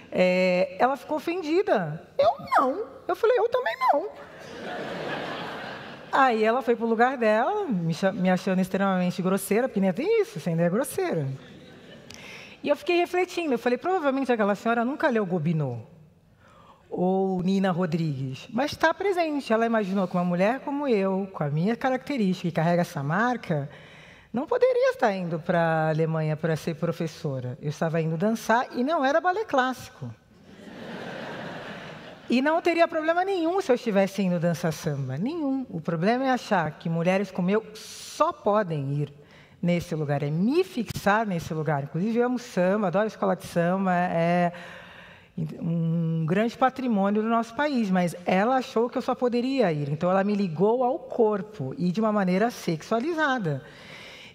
É, ela ficou ofendida. Eu não. Eu falei, eu também não. Aí ela foi pro lugar dela, me achando extremamente grosseira, porque nem tem é isso, você ainda é grosseira. E eu fiquei refletindo, eu falei, provavelmente aquela senhora nunca leu Gobineau ou Nina Rodrigues, mas está presente. Ela imaginou que uma mulher como eu, com a minha característica e carrega essa marca, não poderia estar indo para a Alemanha para ser professora. Eu estava indo dançar e não era balé clássico. E não teria problema nenhum se eu estivesse indo dançar samba, nenhum. O problema é achar que mulheres como eu só podem ir nesse lugar, é me fixar nesse lugar. Inclusive, eu amo samba, adoro escola de samba, é um grande patrimônio do nosso país, mas ela achou que eu só poderia ir. Então ela me ligou ao corpo e de uma maneira sexualizada.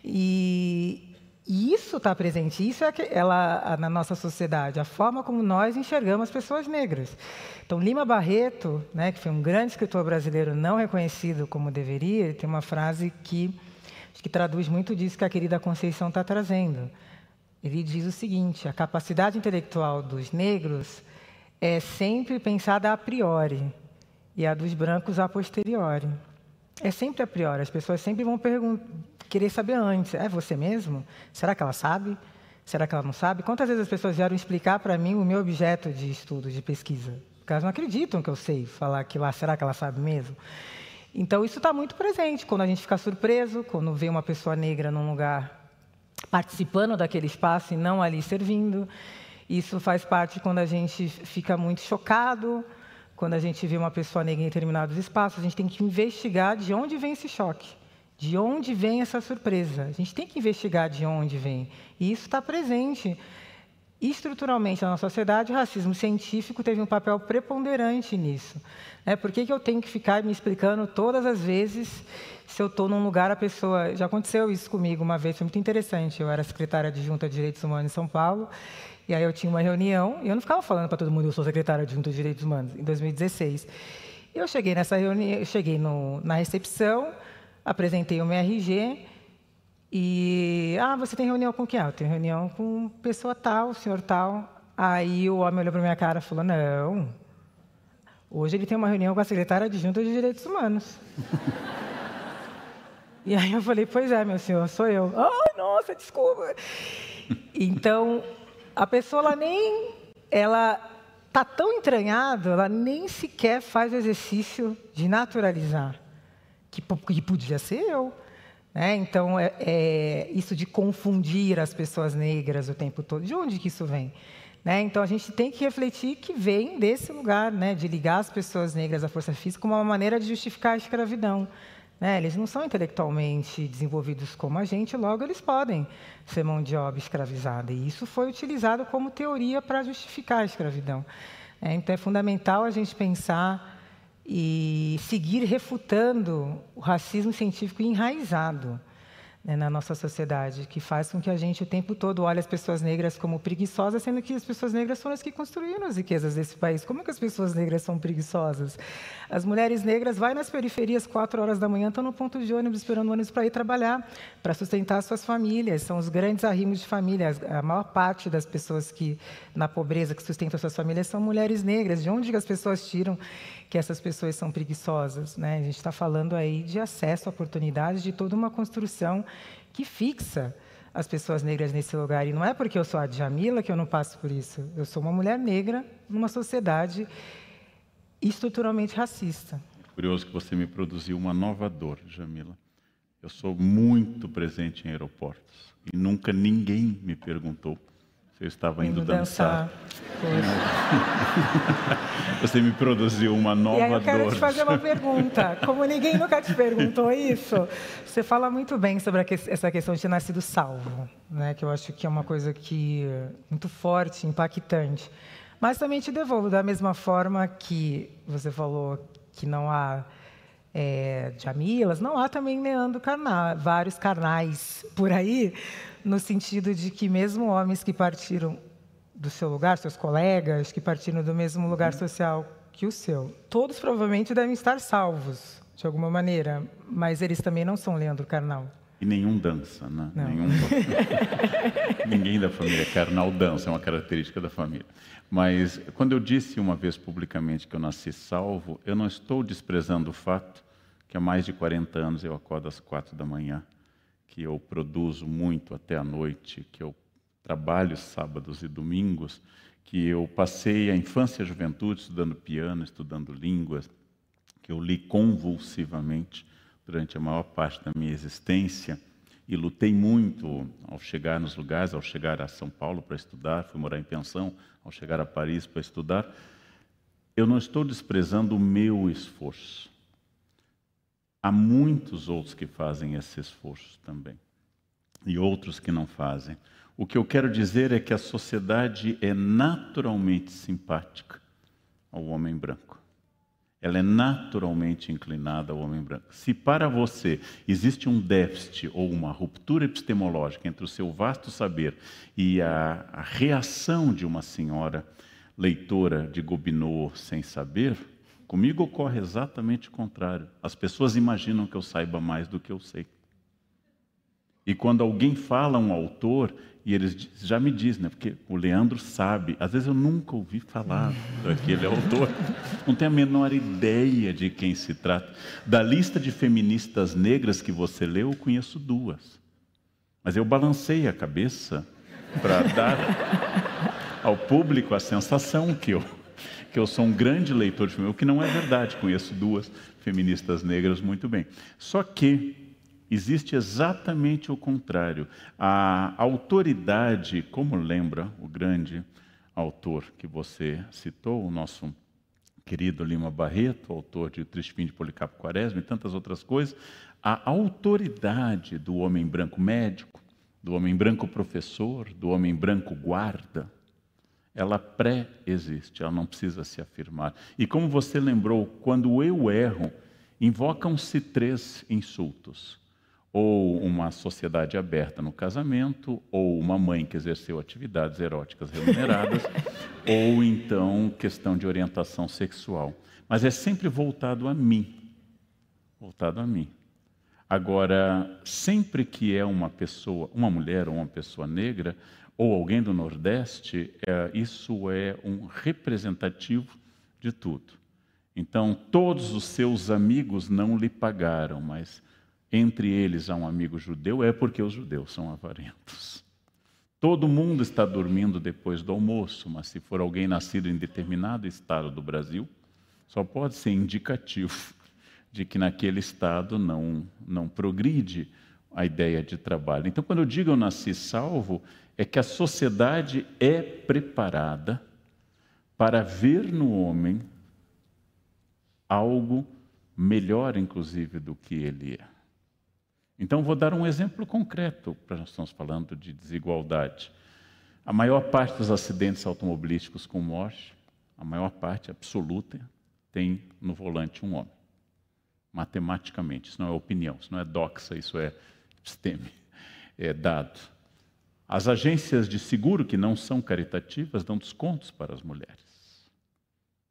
E isso está presente, isso é que ela, na nossa sociedade, a forma como nós enxergamos as pessoas negras. Então Lima Barreto, né, que foi um grande escritor brasileiro não reconhecido como deveria, tem uma frase que que traduz muito disso que a querida Conceição está trazendo. Ele diz o seguinte: a capacidade intelectual dos negros é sempre pensada a priori e a dos brancos a posteriori. É sempre a priori, as pessoas sempre vão querer saber antes: é você mesmo? Será que ela sabe? Será que ela não sabe? Quantas vezes as pessoas vieram explicar para mim o meu objeto de estudo, de pesquisa? Porque elas não acreditam que eu sei falar aquilo lá, será que ela sabe mesmo? Então, isso está muito presente quando a gente fica surpreso, quando vê uma pessoa negra num lugar participando daquele espaço e não ali servindo. Isso faz parte quando a gente fica muito chocado, quando a gente vê uma pessoa negra em determinados espaços, a gente tem que investigar de onde vem esse choque, de onde vem essa surpresa. A gente tem que investigar de onde vem. E isso está presente Estruturalmente, na nossa sociedade, o racismo científico teve um papel preponderante nisso. Né? Por que, que eu tenho que ficar me explicando todas as vezes se eu estou num lugar, a pessoa... Já aconteceu isso comigo uma vez, foi muito interessante. Eu era secretária de Junta de Direitos Humanos em São Paulo, e aí eu tinha uma reunião, e eu não ficava falando para todo mundo, eu sou secretária de Junta de Direitos Humanos, em 2016. E eu cheguei nessa reunião, cheguei no, na recepção, apresentei o meu RG, e, ah, você tem reunião com quem? Ah, eu tenho reunião com pessoa tal, senhor tal. Aí o homem olhou para minha cara e falou, não, hoje ele tem uma reunião com a secretária adjunta de Direitos Humanos. e aí eu falei, pois é, meu senhor, sou eu. Ah, oh, nossa, desculpa. Então, a pessoa, ela nem, ela tá tão entranhada, ela nem sequer faz o exercício de naturalizar, que, que podia ser eu. Né? então, é, é, isso de confundir as pessoas negras o tempo todo, de onde que isso vem? Né? Então, a gente tem que refletir que vem desse lugar, né, de ligar as pessoas negras à força física como uma maneira de justificar a escravidão. Né? Eles não são intelectualmente desenvolvidos como a gente, logo eles podem ser mão de obra escravizada. E isso foi utilizado como teoria para justificar a escravidão. Né? então, é fundamental a gente pensar e seguir refutando o racismo científico enraizado né, na nossa sociedade, que faz com que a gente o tempo todo olhe as pessoas negras como preguiçosas, sendo que as pessoas negras foram as que construíram as riquezas desse país. Como é que as pessoas negras são preguiçosas? As mulheres negras vão nas periferias quatro horas da manhã, estão no ponto de ônibus esperando o ônibus para ir trabalhar, para sustentar suas famílias. São os grandes arrimos de família. A maior parte das pessoas que na pobreza que sustentam suas famílias são mulheres negras. De onde as pessoas tiram que essas pessoas são preguiçosas. Né? A gente está falando aí de acesso a oportunidades, de toda uma construção que fixa as pessoas negras nesse lugar. E não é porque eu sou a Djamila que eu não passo por isso. Eu sou uma mulher negra numa sociedade estruturalmente racista. É curioso que você me produziu uma nova dor, Jamila. Eu sou muito presente em aeroportos e nunca ninguém me perguntou você eu estava indo, indo dançar. dançar. Você me produziu uma nova dor. E aí eu quero dor. te fazer uma pergunta. Como ninguém nunca te perguntou isso, você fala muito bem sobre essa questão de ter nascido salvo, né? que eu acho que é uma coisa que muito forte, impactante. Mas também te devolvo, da mesma forma que você falou que não há é, Jamilas, não há também Leandro Carnal, vários carnais por aí, no sentido de que mesmo homens que partiram do seu lugar, seus colegas, que partiram do mesmo lugar uhum. social que o seu, todos provavelmente devem estar salvos, de alguma maneira, mas eles também não são Leandro Carnal. E nenhum dança, né? Não. Nenhum... Ninguém da família carnal dança, é uma característica da família. Mas quando eu disse uma vez publicamente que eu nasci salvo, eu não estou desprezando o fato que há mais de 40 anos eu acordo às quatro da manhã, que eu produzo muito até a noite, que eu trabalho sábados e domingos, que eu passei a infância e a juventude estudando piano, estudando línguas, que eu li convulsivamente durante a maior parte da minha existência e lutei muito ao chegar nos lugares, ao chegar a São Paulo para estudar, fui morar em pensão, ao chegar a Paris para estudar. Eu não estou desprezando o meu esforço há muitos outros que fazem esse esforço também, e outros que não fazem. O que eu quero dizer é que a sociedade é naturalmente simpática ao homem branco. Ela é naturalmente inclinada ao homem branco. Se para você existe um déficit ou uma ruptura epistemológica entre o seu vasto saber e a, a reação de uma senhora leitora de Gobineau sem saber, Comigo ocorre exatamente o contrário. As pessoas imaginam que eu saiba mais do que eu sei. E quando alguém fala um autor, e eles já me dizem, né? Porque o Leandro sabe, às vezes eu nunca ouvi falar daquele é autor, não tenho a menor ideia de quem se trata. Da lista de feministas negras que você leu, eu conheço duas. Mas eu balancei a cabeça para dar ao público a sensação que eu que eu sou um grande leitor de filme, o que não é verdade, conheço duas feministas negras muito bem. Só que existe exatamente o contrário. A autoridade, como lembra o grande autor que você citou, o nosso querido Lima Barreto, autor de o Triste Fim de Policarpo Quaresma e tantas outras coisas, a autoridade do homem branco médico, do homem branco professor, do homem branco guarda, ela pré-existe, ela não precisa se afirmar. E como você lembrou, quando eu erro, invocam-se três insultos: ou uma sociedade aberta no casamento, ou uma mãe que exerceu atividades eróticas remuneradas, ou então questão de orientação sexual. Mas é sempre voltado a mim. Voltado a mim. Agora, sempre que é uma pessoa, uma mulher ou uma pessoa negra, ou alguém do Nordeste, é, isso é um representativo de tudo. Então, todos os seus amigos não lhe pagaram, mas entre eles há um amigo judeu, é porque os judeus são avarentos. Todo mundo está dormindo depois do almoço, mas se for alguém nascido em determinado estado do Brasil, só pode ser indicativo de que naquele estado não, não progride a ideia de trabalho. Então, quando eu digo eu nasci salvo, é que a sociedade é preparada para ver no homem algo melhor, inclusive, do que ele é. Então, vou dar um exemplo concreto, para nós estamos falando de desigualdade. A maior parte dos acidentes automobilísticos com morte, a maior parte absoluta, tem no volante um homem. Matematicamente, isso não é opinião, isso não é doxa, isso é episteme, é dado. As agências de seguro, que não são caritativas, dão descontos para as mulheres.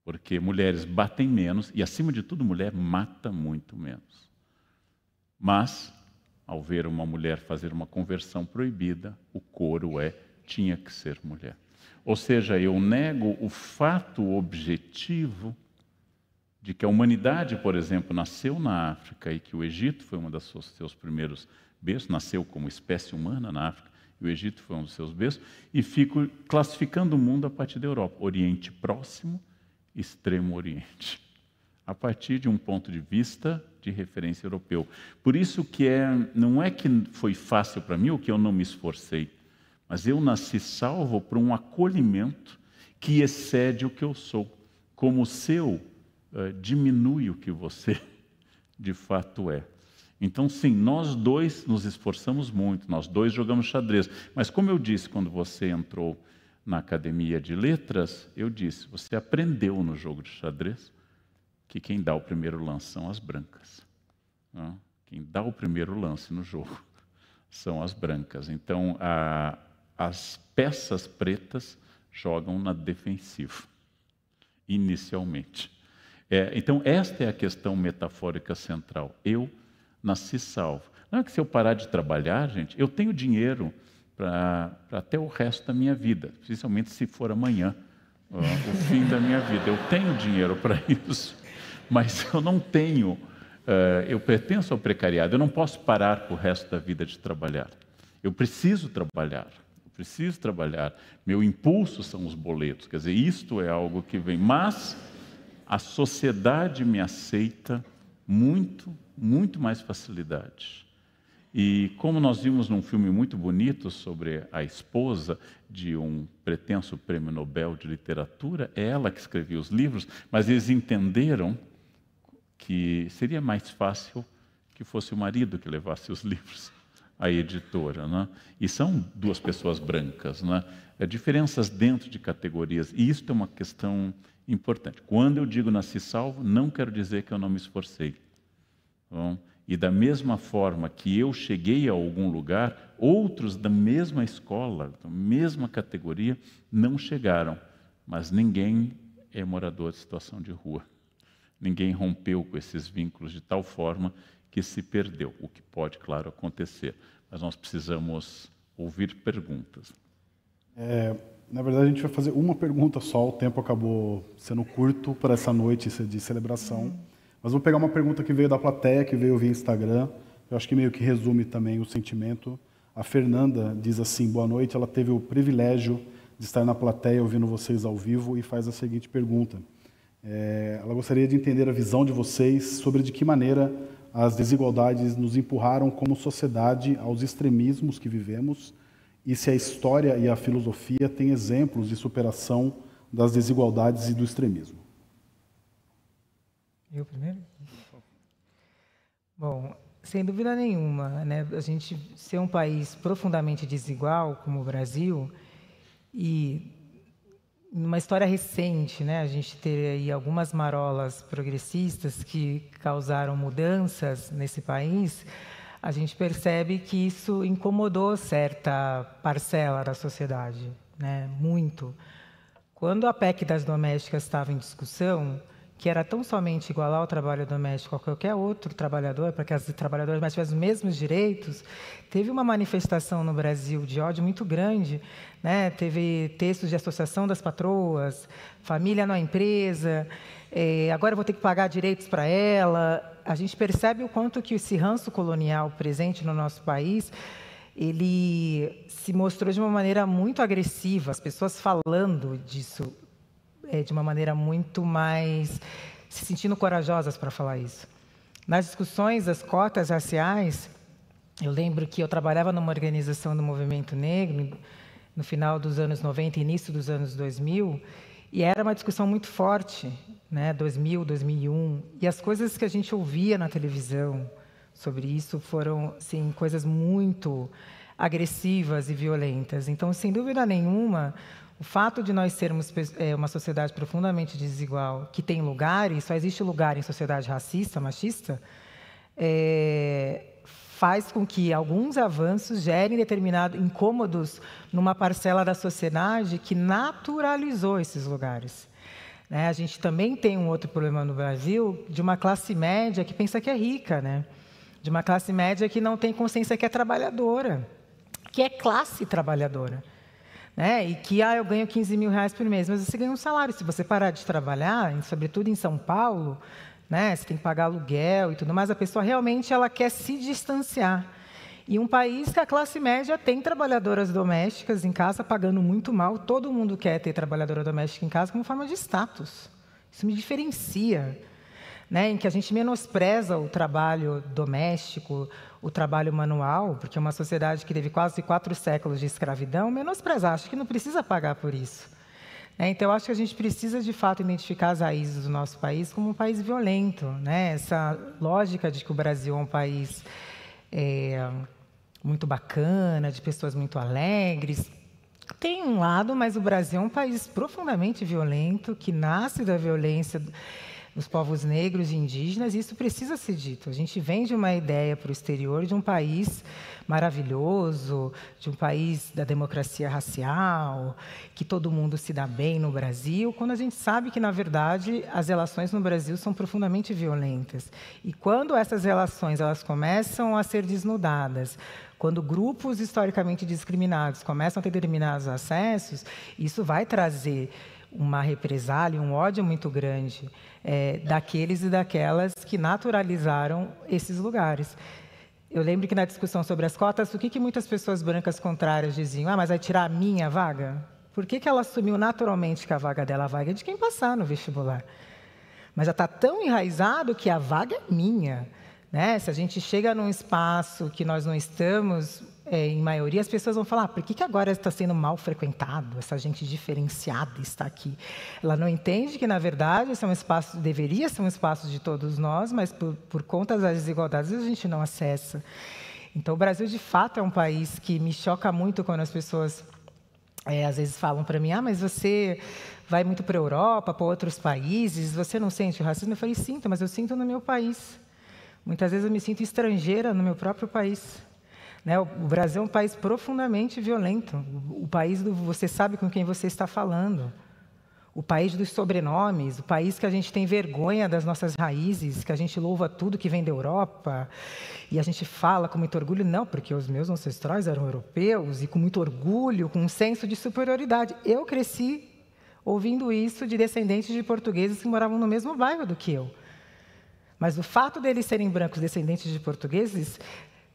Porque mulheres batem menos e, acima de tudo, mulher mata muito menos. Mas, ao ver uma mulher fazer uma conversão proibida, o coro é: tinha que ser mulher. Ou seja, eu nego o fato objetivo de que a humanidade, por exemplo, nasceu na África e que o Egito foi um dos seus primeiros berços, nasceu como espécie humana na África o Egito foi um dos seus berços, e fico classificando o mundo a partir da Europa, Oriente Próximo, Extremo Oriente, a partir de um ponto de vista de referência europeu. Por isso que é, não é que foi fácil para mim ou que eu não me esforcei, mas eu nasci salvo por um acolhimento que excede o que eu sou, como o seu uh, diminui o que você de fato é. Então, sim, nós dois nos esforçamos muito, nós dois jogamos xadrez. Mas, como eu disse quando você entrou na academia de letras, eu disse: você aprendeu no jogo de xadrez que quem dá o primeiro lance são as brancas. Não? Né? Quem dá o primeiro lance no jogo são as brancas. Então, a, as peças pretas jogam na defensiva, inicialmente. É, então, esta é a questão metafórica central. Eu nasci salvo. Não é que se eu parar de trabalhar, gente, eu tenho dinheiro para até o resto da minha vida, principalmente se for amanhã, ó, o fim da minha vida. Eu tenho dinheiro para isso, mas eu não tenho, uh, eu pertenço ao precariado, eu não posso parar para o resto da vida de trabalhar. Eu preciso trabalhar, eu preciso trabalhar. Meu impulso são os boletos, quer dizer, isto é algo que vem, mas a sociedade me aceita muito muito mais facilidade. E como nós vimos num filme muito bonito sobre a esposa de um pretenso prêmio Nobel de literatura, é ela que escrevia os livros, mas eles entenderam que seria mais fácil que fosse o marido que levasse os livros à editora, né? E são duas pessoas brancas, né? É, diferenças dentro de categorias. E isso é uma questão importante. Quando eu digo nasci salvo, não quero dizer que eu não me esforcei. Bom, e da mesma forma que eu cheguei a algum lugar, outros da mesma escola, da mesma categoria, não chegaram. Mas ninguém é morador de situação de rua. Ninguém rompeu com esses vínculos de tal forma que se perdeu, o que pode, claro, acontecer. Mas nós precisamos ouvir perguntas. É, na verdade, a gente vai fazer uma pergunta só. O tempo acabou sendo curto para essa noite de celebração. Uhum. Mas vou pegar uma pergunta que veio da plateia, que veio via Instagram. Eu acho que meio que resume também o sentimento. A Fernanda diz assim: boa noite. Ela teve o privilégio de estar na plateia ouvindo vocês ao vivo e faz a seguinte pergunta. É, ela gostaria de entender a visão de vocês sobre de que maneira as desigualdades nos empurraram como sociedade aos extremismos que vivemos e se a história e a filosofia têm exemplos de superação das desigualdades e do extremismo. Eu primeiro? Bom, sem dúvida nenhuma, né? A gente ser um país profundamente desigual como o Brasil e numa história recente, né? A gente ter aí algumas marolas progressistas que causaram mudanças nesse país. A gente percebe que isso incomodou certa parcela da sociedade, né? Muito. Quando a PEC das domésticas estava em discussão, que era tão somente igualar o trabalho doméstico a qualquer outro trabalhador, para que as trabalhadoras mais tivessem os mesmos direitos, teve uma manifestação no Brasil de ódio muito grande. Né? Teve textos de associação das patroas, família na empresa, é, agora eu vou ter que pagar direitos para ela. A gente percebe o quanto que esse ranço colonial presente no nosso país ele se mostrou de uma maneira muito agressiva, as pessoas falando disso é, de uma maneira muito mais se sentindo corajosas para falar isso. Nas discussões das cotas raciais, eu lembro que eu trabalhava numa organização do movimento negro no final dos anos 90 início dos anos 2000, e era uma discussão muito forte, né, 2000, 2001, e as coisas que a gente ouvia na televisão sobre isso foram, sim, coisas muito agressivas e violentas. Então, sem dúvida nenhuma, o fato de nós sermos é, uma sociedade profundamente desigual, que tem lugares, só existe lugar em sociedade racista, machista, é, faz com que alguns avanços gerem determinados incômodos numa parcela da sociedade que naturalizou esses lugares. Né? A gente também tem um outro problema no Brasil de uma classe média que pensa que é rica, né? de uma classe média que não tem consciência que é trabalhadora, que é classe trabalhadora. Né? E que, ah, eu ganho 15 mil reais por mês. Mas você ganha um salário. Se você parar de trabalhar, sobretudo em São Paulo, né? Você tem que pagar aluguel e tudo mais. A pessoa realmente ela quer se distanciar. E um país que a classe média tem trabalhadoras domésticas em casa pagando muito mal, todo mundo quer ter trabalhadora doméstica em casa como forma de status. Isso me diferencia né, em que a gente menospreza o trabalho doméstico, o trabalho manual, porque é uma sociedade que teve quase quatro séculos de escravidão menospreza, acha que não precisa pagar por isso. Né? Então, acho que a gente precisa, de fato, identificar as raízes do nosso país como um país violento. Né? Essa lógica de que o Brasil é um país é, muito bacana, de pessoas muito alegres, tem um lado, mas o Brasil é um país profundamente violento, que nasce da violência os povos negros e indígenas, e isso precisa ser dito. A gente vende uma ideia para o exterior de um país maravilhoso, de um país da democracia racial, que todo mundo se dá bem no Brasil, quando a gente sabe que, na verdade, as relações no Brasil são profundamente violentas. E quando essas relações elas começam a ser desnudadas, quando grupos historicamente discriminados começam a ter determinados acessos, isso vai trazer uma represália, um ódio muito grande é, daqueles e daquelas que naturalizaram esses lugares. Eu lembro que na discussão sobre as cotas, o que, que muitas pessoas brancas contrárias diziam? Ah, mas vai tirar a minha vaga? Por que, que ela assumiu naturalmente que a vaga dela a vaga é de quem passar no vestibular? Mas já está tão enraizado que a vaga é minha. Né? Se a gente chega num espaço que nós não estamos é, em maioria, as pessoas vão falar: ah, por que, que agora está sendo mal frequentado? Essa gente diferenciada está aqui. Ela não entende que, na verdade, esse é um espaço, deveria ser um espaço de todos nós, mas por, por conta das desigualdades a gente não acessa. Então, o Brasil, de fato, é um país que me choca muito quando as pessoas é, às vezes falam para mim: ah, mas você vai muito para a Europa, para outros países, você não sente racismo? Eu falei: sinto, mas eu sinto no meu país. Muitas vezes eu me sinto estrangeira no meu próprio país. Né? O Brasil é um país profundamente violento, o país do você sabe com quem você está falando, o país dos sobrenomes, o país que a gente tem vergonha das nossas raízes, que a gente louva tudo que vem da Europa e a gente fala com muito orgulho, não, porque os meus ancestrais eram europeus e com muito orgulho, com um senso de superioridade. Eu cresci ouvindo isso de descendentes de portugueses que moravam no mesmo bairro do que eu. Mas o fato deles serem brancos descendentes de portugueses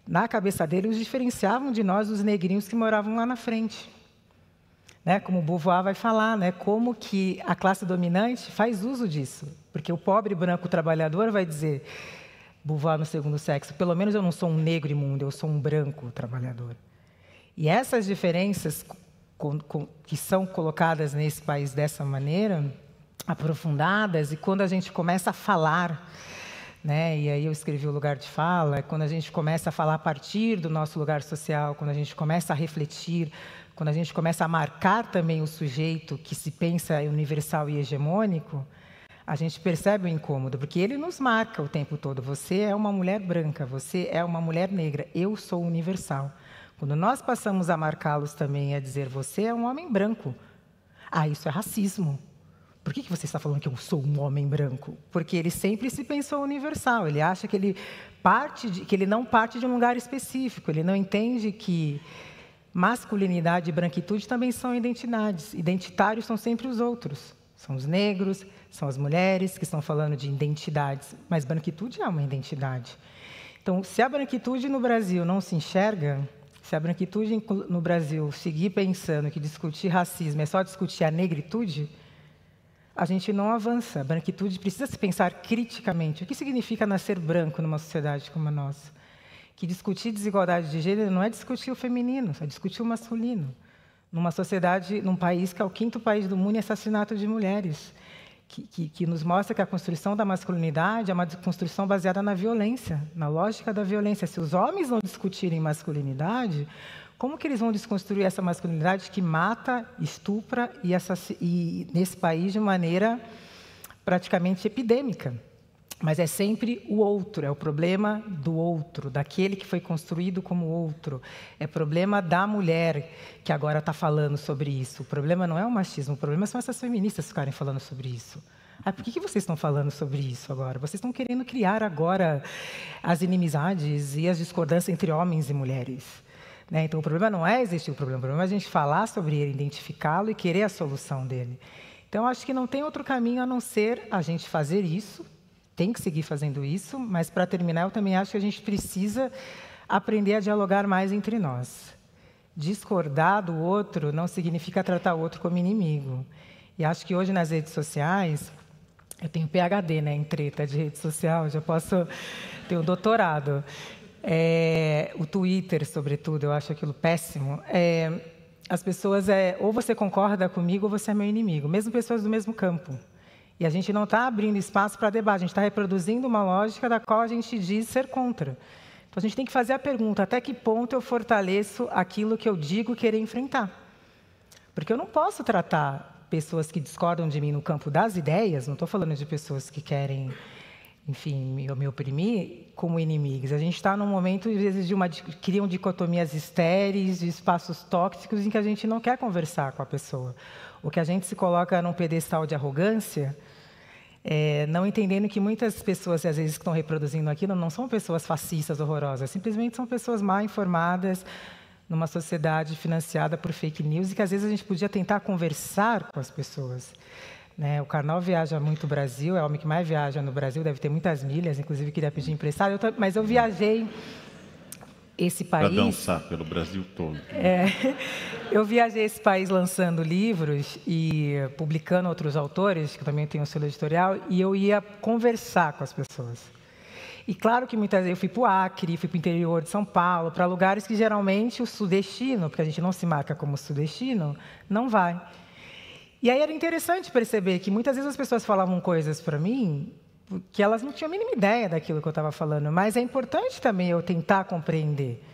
na cabeça dele, os diferenciavam de nós, os negrinhos que moravam lá na frente. Né? Como Beauvoir vai falar, né? como que a classe dominante faz uso disso. Porque o pobre branco trabalhador vai dizer, Beauvoir no segundo sexo, pelo menos eu não sou um negro imundo, eu sou um branco trabalhador. E essas diferenças com, com, que são colocadas nesse país dessa maneira, aprofundadas, e quando a gente começa a falar né? E aí eu escrevi o lugar de fala, é quando a gente começa a falar a partir do nosso lugar social, quando a gente começa a refletir, quando a gente começa a marcar também o sujeito que se pensa universal e hegemônico, a gente percebe o incômodo, porque ele nos marca o tempo todo. Você é uma mulher branca, você é uma mulher negra, eu sou universal. Quando nós passamos a marcá-los também, a dizer você é um homem branco, ah, isso é racismo. Por que, que você está falando que eu sou um homem branco? Porque ele sempre se pensou universal. Ele acha que ele parte de, que ele não parte de um lugar específico. Ele não entende que masculinidade e branquitude também são identidades. Identitários são sempre os outros. São os negros, são as mulheres que estão falando de identidades. Mas branquitude é uma identidade. Então, se a branquitude no Brasil não se enxerga, se a branquitude no Brasil seguir pensando que discutir racismo é só discutir a negritude, a gente não avança. A branquitude precisa se pensar criticamente. O que significa nascer branco numa sociedade como a nossa? Que discutir desigualdade de gênero não é discutir o feminino, é discutir o masculino. Numa sociedade, num país que é o quinto país do mundo em assassinato de mulheres, que, que, que nos mostra que a construção da masculinidade é uma construção baseada na violência, na lógica da violência. Se os homens não discutirem masculinidade, como que eles vão desconstruir essa masculinidade que mata, estupra e, e nesse país de maneira praticamente epidêmica? Mas é sempre o outro, é o problema do outro, daquele que foi construído como outro. É problema da mulher que agora está falando sobre isso. O problema não é o machismo, o problema são essas feministas ficarem falando sobre isso. Ah, por que, que vocês estão falando sobre isso agora? Vocês estão querendo criar agora as inimizades e as discordâncias entre homens e mulheres. Né? Então, o problema não é existir o problema, o problema é a gente falar sobre ele, identificá-lo e querer a solução dele. Então, acho que não tem outro caminho a não ser a gente fazer isso, tem que seguir fazendo isso, mas para terminar, eu também acho que a gente precisa aprender a dialogar mais entre nós. Discordar do outro não significa tratar o outro como inimigo. E acho que hoje nas redes sociais, eu tenho PhD né, em treta de rede social, já posso ter um doutorado é, o Twitter, sobretudo, eu acho aquilo péssimo. É, as pessoas é ou você concorda comigo ou você é meu inimigo, mesmo pessoas do mesmo campo. E a gente não está abrindo espaço para debate, a gente está reproduzindo uma lógica da qual a gente diz ser contra. Então a gente tem que fazer a pergunta: até que ponto eu fortaleço aquilo que eu digo querer enfrentar? Porque eu não posso tratar pessoas que discordam de mim no campo das ideias, não estou falando de pessoas que querem enfim, eu me oprimir como inimigos. A gente está num momento, às vezes, de uma criam dicotomias estéreis, de espaços tóxicos em que a gente não quer conversar com a pessoa. O que a gente se coloca num pedestal de arrogância, é, não entendendo que muitas pessoas, às vezes, que estão reproduzindo aquilo, não são pessoas fascistas, horrorosas, simplesmente são pessoas mal informadas, numa sociedade financiada por fake news, e que às vezes a gente podia tentar conversar com as pessoas. Né? O Carnal viaja muito o Brasil, é o homem que mais viaja no Brasil, deve ter muitas milhas, inclusive queria pedir emprestado, eu, mas eu viajei esse país. Para dançar pelo Brasil todo. É, eu viajei esse país lançando livros e publicando outros autores, que também tem o selo editorial, e eu ia conversar com as pessoas. E claro que muitas vezes eu fui para o Acre, fui para o interior de São Paulo, para lugares que geralmente o sudestino, porque a gente não se marca como sudestino, não vai. E aí era interessante perceber que muitas vezes as pessoas falavam coisas para mim que elas não tinham a mínima ideia daquilo que eu estava falando, mas é importante também eu tentar compreender.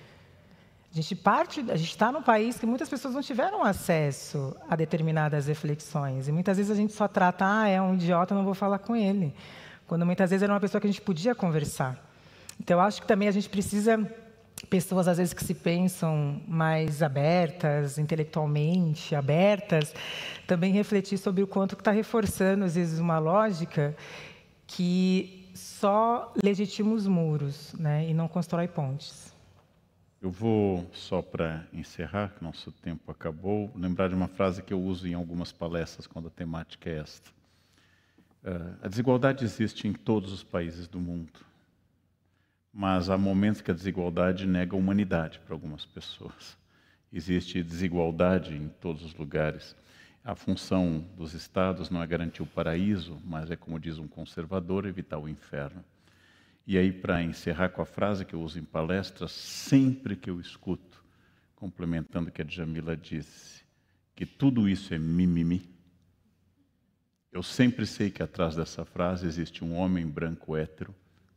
A gente parte, a gente está num país que muitas pessoas não tiveram acesso a determinadas reflexões e muitas vezes a gente só trata, ah, é um idiota, não vou falar com ele, quando muitas vezes era uma pessoa que a gente podia conversar. Então, eu acho que também a gente precisa pessoas às vezes que se pensam mais abertas, intelectualmente abertas, também refletir sobre o quanto que está reforçando às vezes uma lógica que só legitima os muros, né, e não constrói pontes. Eu vou só para encerrar, que nosso tempo acabou, lembrar de uma frase que eu uso em algumas palestras quando a temática é esta. Uh, a desigualdade existe em todos os países do mundo mas há momentos que a desigualdade nega a humanidade para algumas pessoas. Existe desigualdade em todos os lugares. A função dos estados não é garantir o paraíso, mas é, como diz um conservador, evitar o inferno. E aí, para encerrar com a frase que eu uso em palestras, sempre que eu escuto, complementando o que a Djamila disse, que tudo isso é mimimi, eu sempre sei que atrás dessa frase existe um homem branco hétero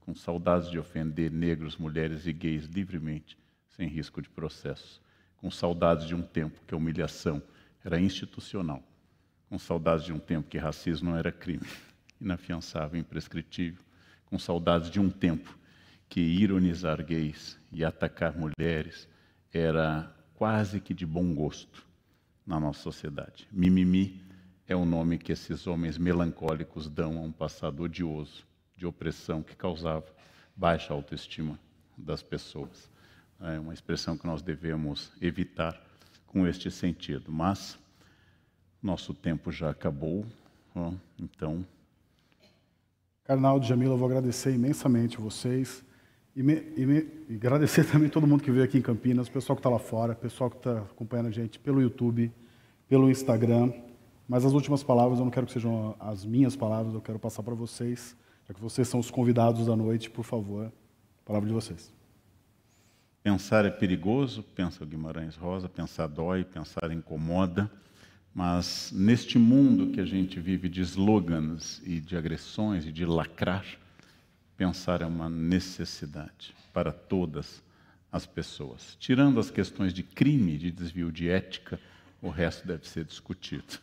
com saudades de ofender negros, mulheres e gays livremente, sem risco de processo, com saudades de um tempo que a humilhação era institucional, com saudades de um tempo que racismo não era crime, inafiançável, imprescritível, com saudades de um tempo que ironizar gays e atacar mulheres era quase que de bom gosto na nossa sociedade. Mimimi é o nome que esses homens melancólicos dão a um passado odioso de opressão que causava baixa autoestima das pessoas. É uma expressão que nós devemos evitar com este sentido. Mas nosso tempo já acabou, então. Carnaldo, Jamila, eu vou agradecer imensamente vocês e, me, e, me, e agradecer também todo mundo que veio aqui em Campinas, o pessoal que está lá fora, o pessoal que está acompanhando a gente pelo YouTube, pelo Instagram. Mas as últimas palavras eu não quero que sejam as minhas palavras, eu quero passar para vocês. Já é que vocês são os convidados da noite, por favor, a palavra de vocês. Pensar é perigoso, pensa Guimarães Rosa, pensar dói, pensar incomoda, mas neste mundo que a gente vive de slogans e de agressões e de lacrar, pensar é uma necessidade para todas as pessoas. Tirando as questões de crime, de desvio de ética, o resto deve ser discutido.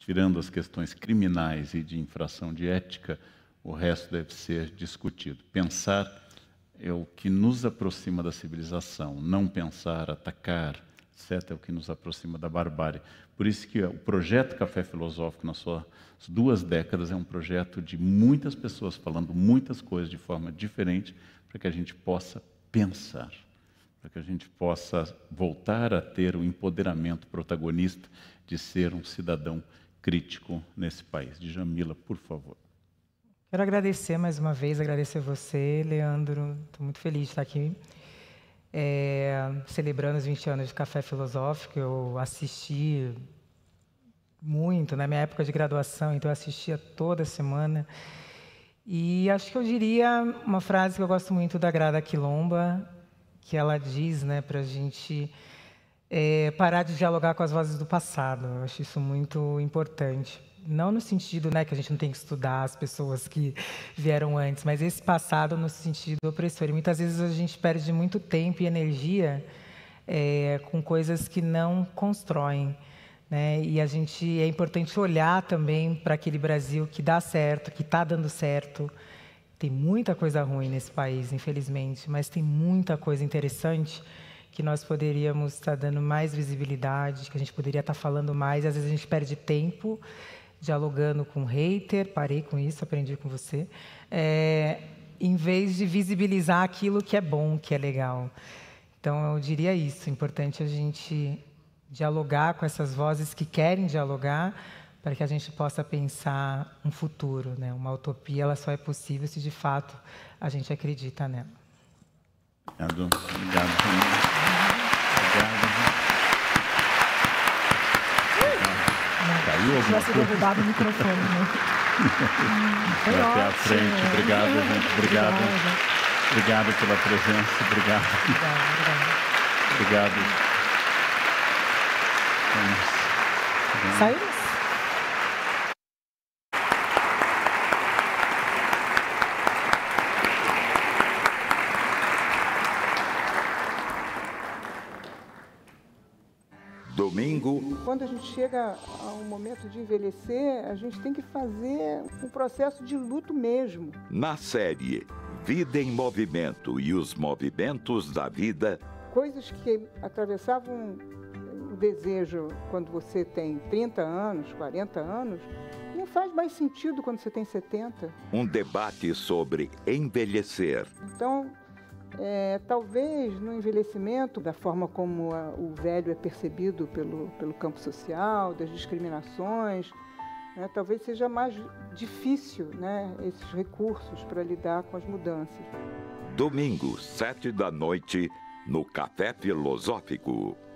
Tirando as questões criminais e de infração de ética, o resto deve ser discutido. Pensar é o que nos aproxima da civilização, não pensar, atacar, etc., é o que nos aproxima da barbárie. Por isso que o projeto Café Filosófico, nas suas duas décadas, é um projeto de muitas pessoas falando muitas coisas de forma diferente, para que a gente possa pensar, para que a gente possa voltar a ter o empoderamento protagonista de ser um cidadão crítico nesse país. Djamila, por favor. Quero agradecer mais uma vez, agradecer você, Leandro. Estou muito feliz de estar aqui. É, celebrando os 20 anos de Café Filosófico, eu assisti muito na minha época de graduação, então eu assistia toda semana. E acho que eu diria uma frase que eu gosto muito da Grada Quilomba, que ela diz né, para a gente é, parar de dialogar com as vozes do passado. Eu acho isso muito importante. Não no sentido né, que a gente não tem que estudar as pessoas que vieram antes, mas esse passado no sentido opressor. E muitas vezes a gente perde muito tempo e energia é, com coisas que não constroem. Né? E a gente é importante olhar também para aquele Brasil que dá certo, que está dando certo. Tem muita coisa ruim nesse país, infelizmente, mas tem muita coisa interessante que nós poderíamos estar tá dando mais visibilidade, que a gente poderia estar tá falando mais. Às vezes a gente perde tempo dialogando com um hater, parei com isso, aprendi com você, é, em vez de visibilizar aquilo que é bom, que é legal. Então, eu diria isso, é importante a gente dialogar com essas vozes que querem dialogar, para que a gente possa pensar um futuro, né? Uma utopia, ela só é possível se de fato a gente acredita nela. Obrigado. Obrigado. Obrigado. Caiu alguma coisa? o microfone, né? Foi frente. Obrigado, gente. Obrigado. Obrigado pela presença. Obrigado. Obrigado. obrigado. Saiu? Quando a gente chega ao momento de envelhecer, a gente tem que fazer um processo de luto mesmo. Na série Vida em Movimento e os Movimentos da Vida. Coisas que atravessavam o desejo quando você tem 30 anos, 40 anos, não faz mais sentido quando você tem 70. Um debate sobre envelhecer. Então, é, talvez no envelhecimento, da forma como a, o velho é percebido pelo, pelo campo social, das discriminações, né, talvez seja mais difícil né, esses recursos para lidar com as mudanças. Domingo, sete da noite, no Café Filosófico.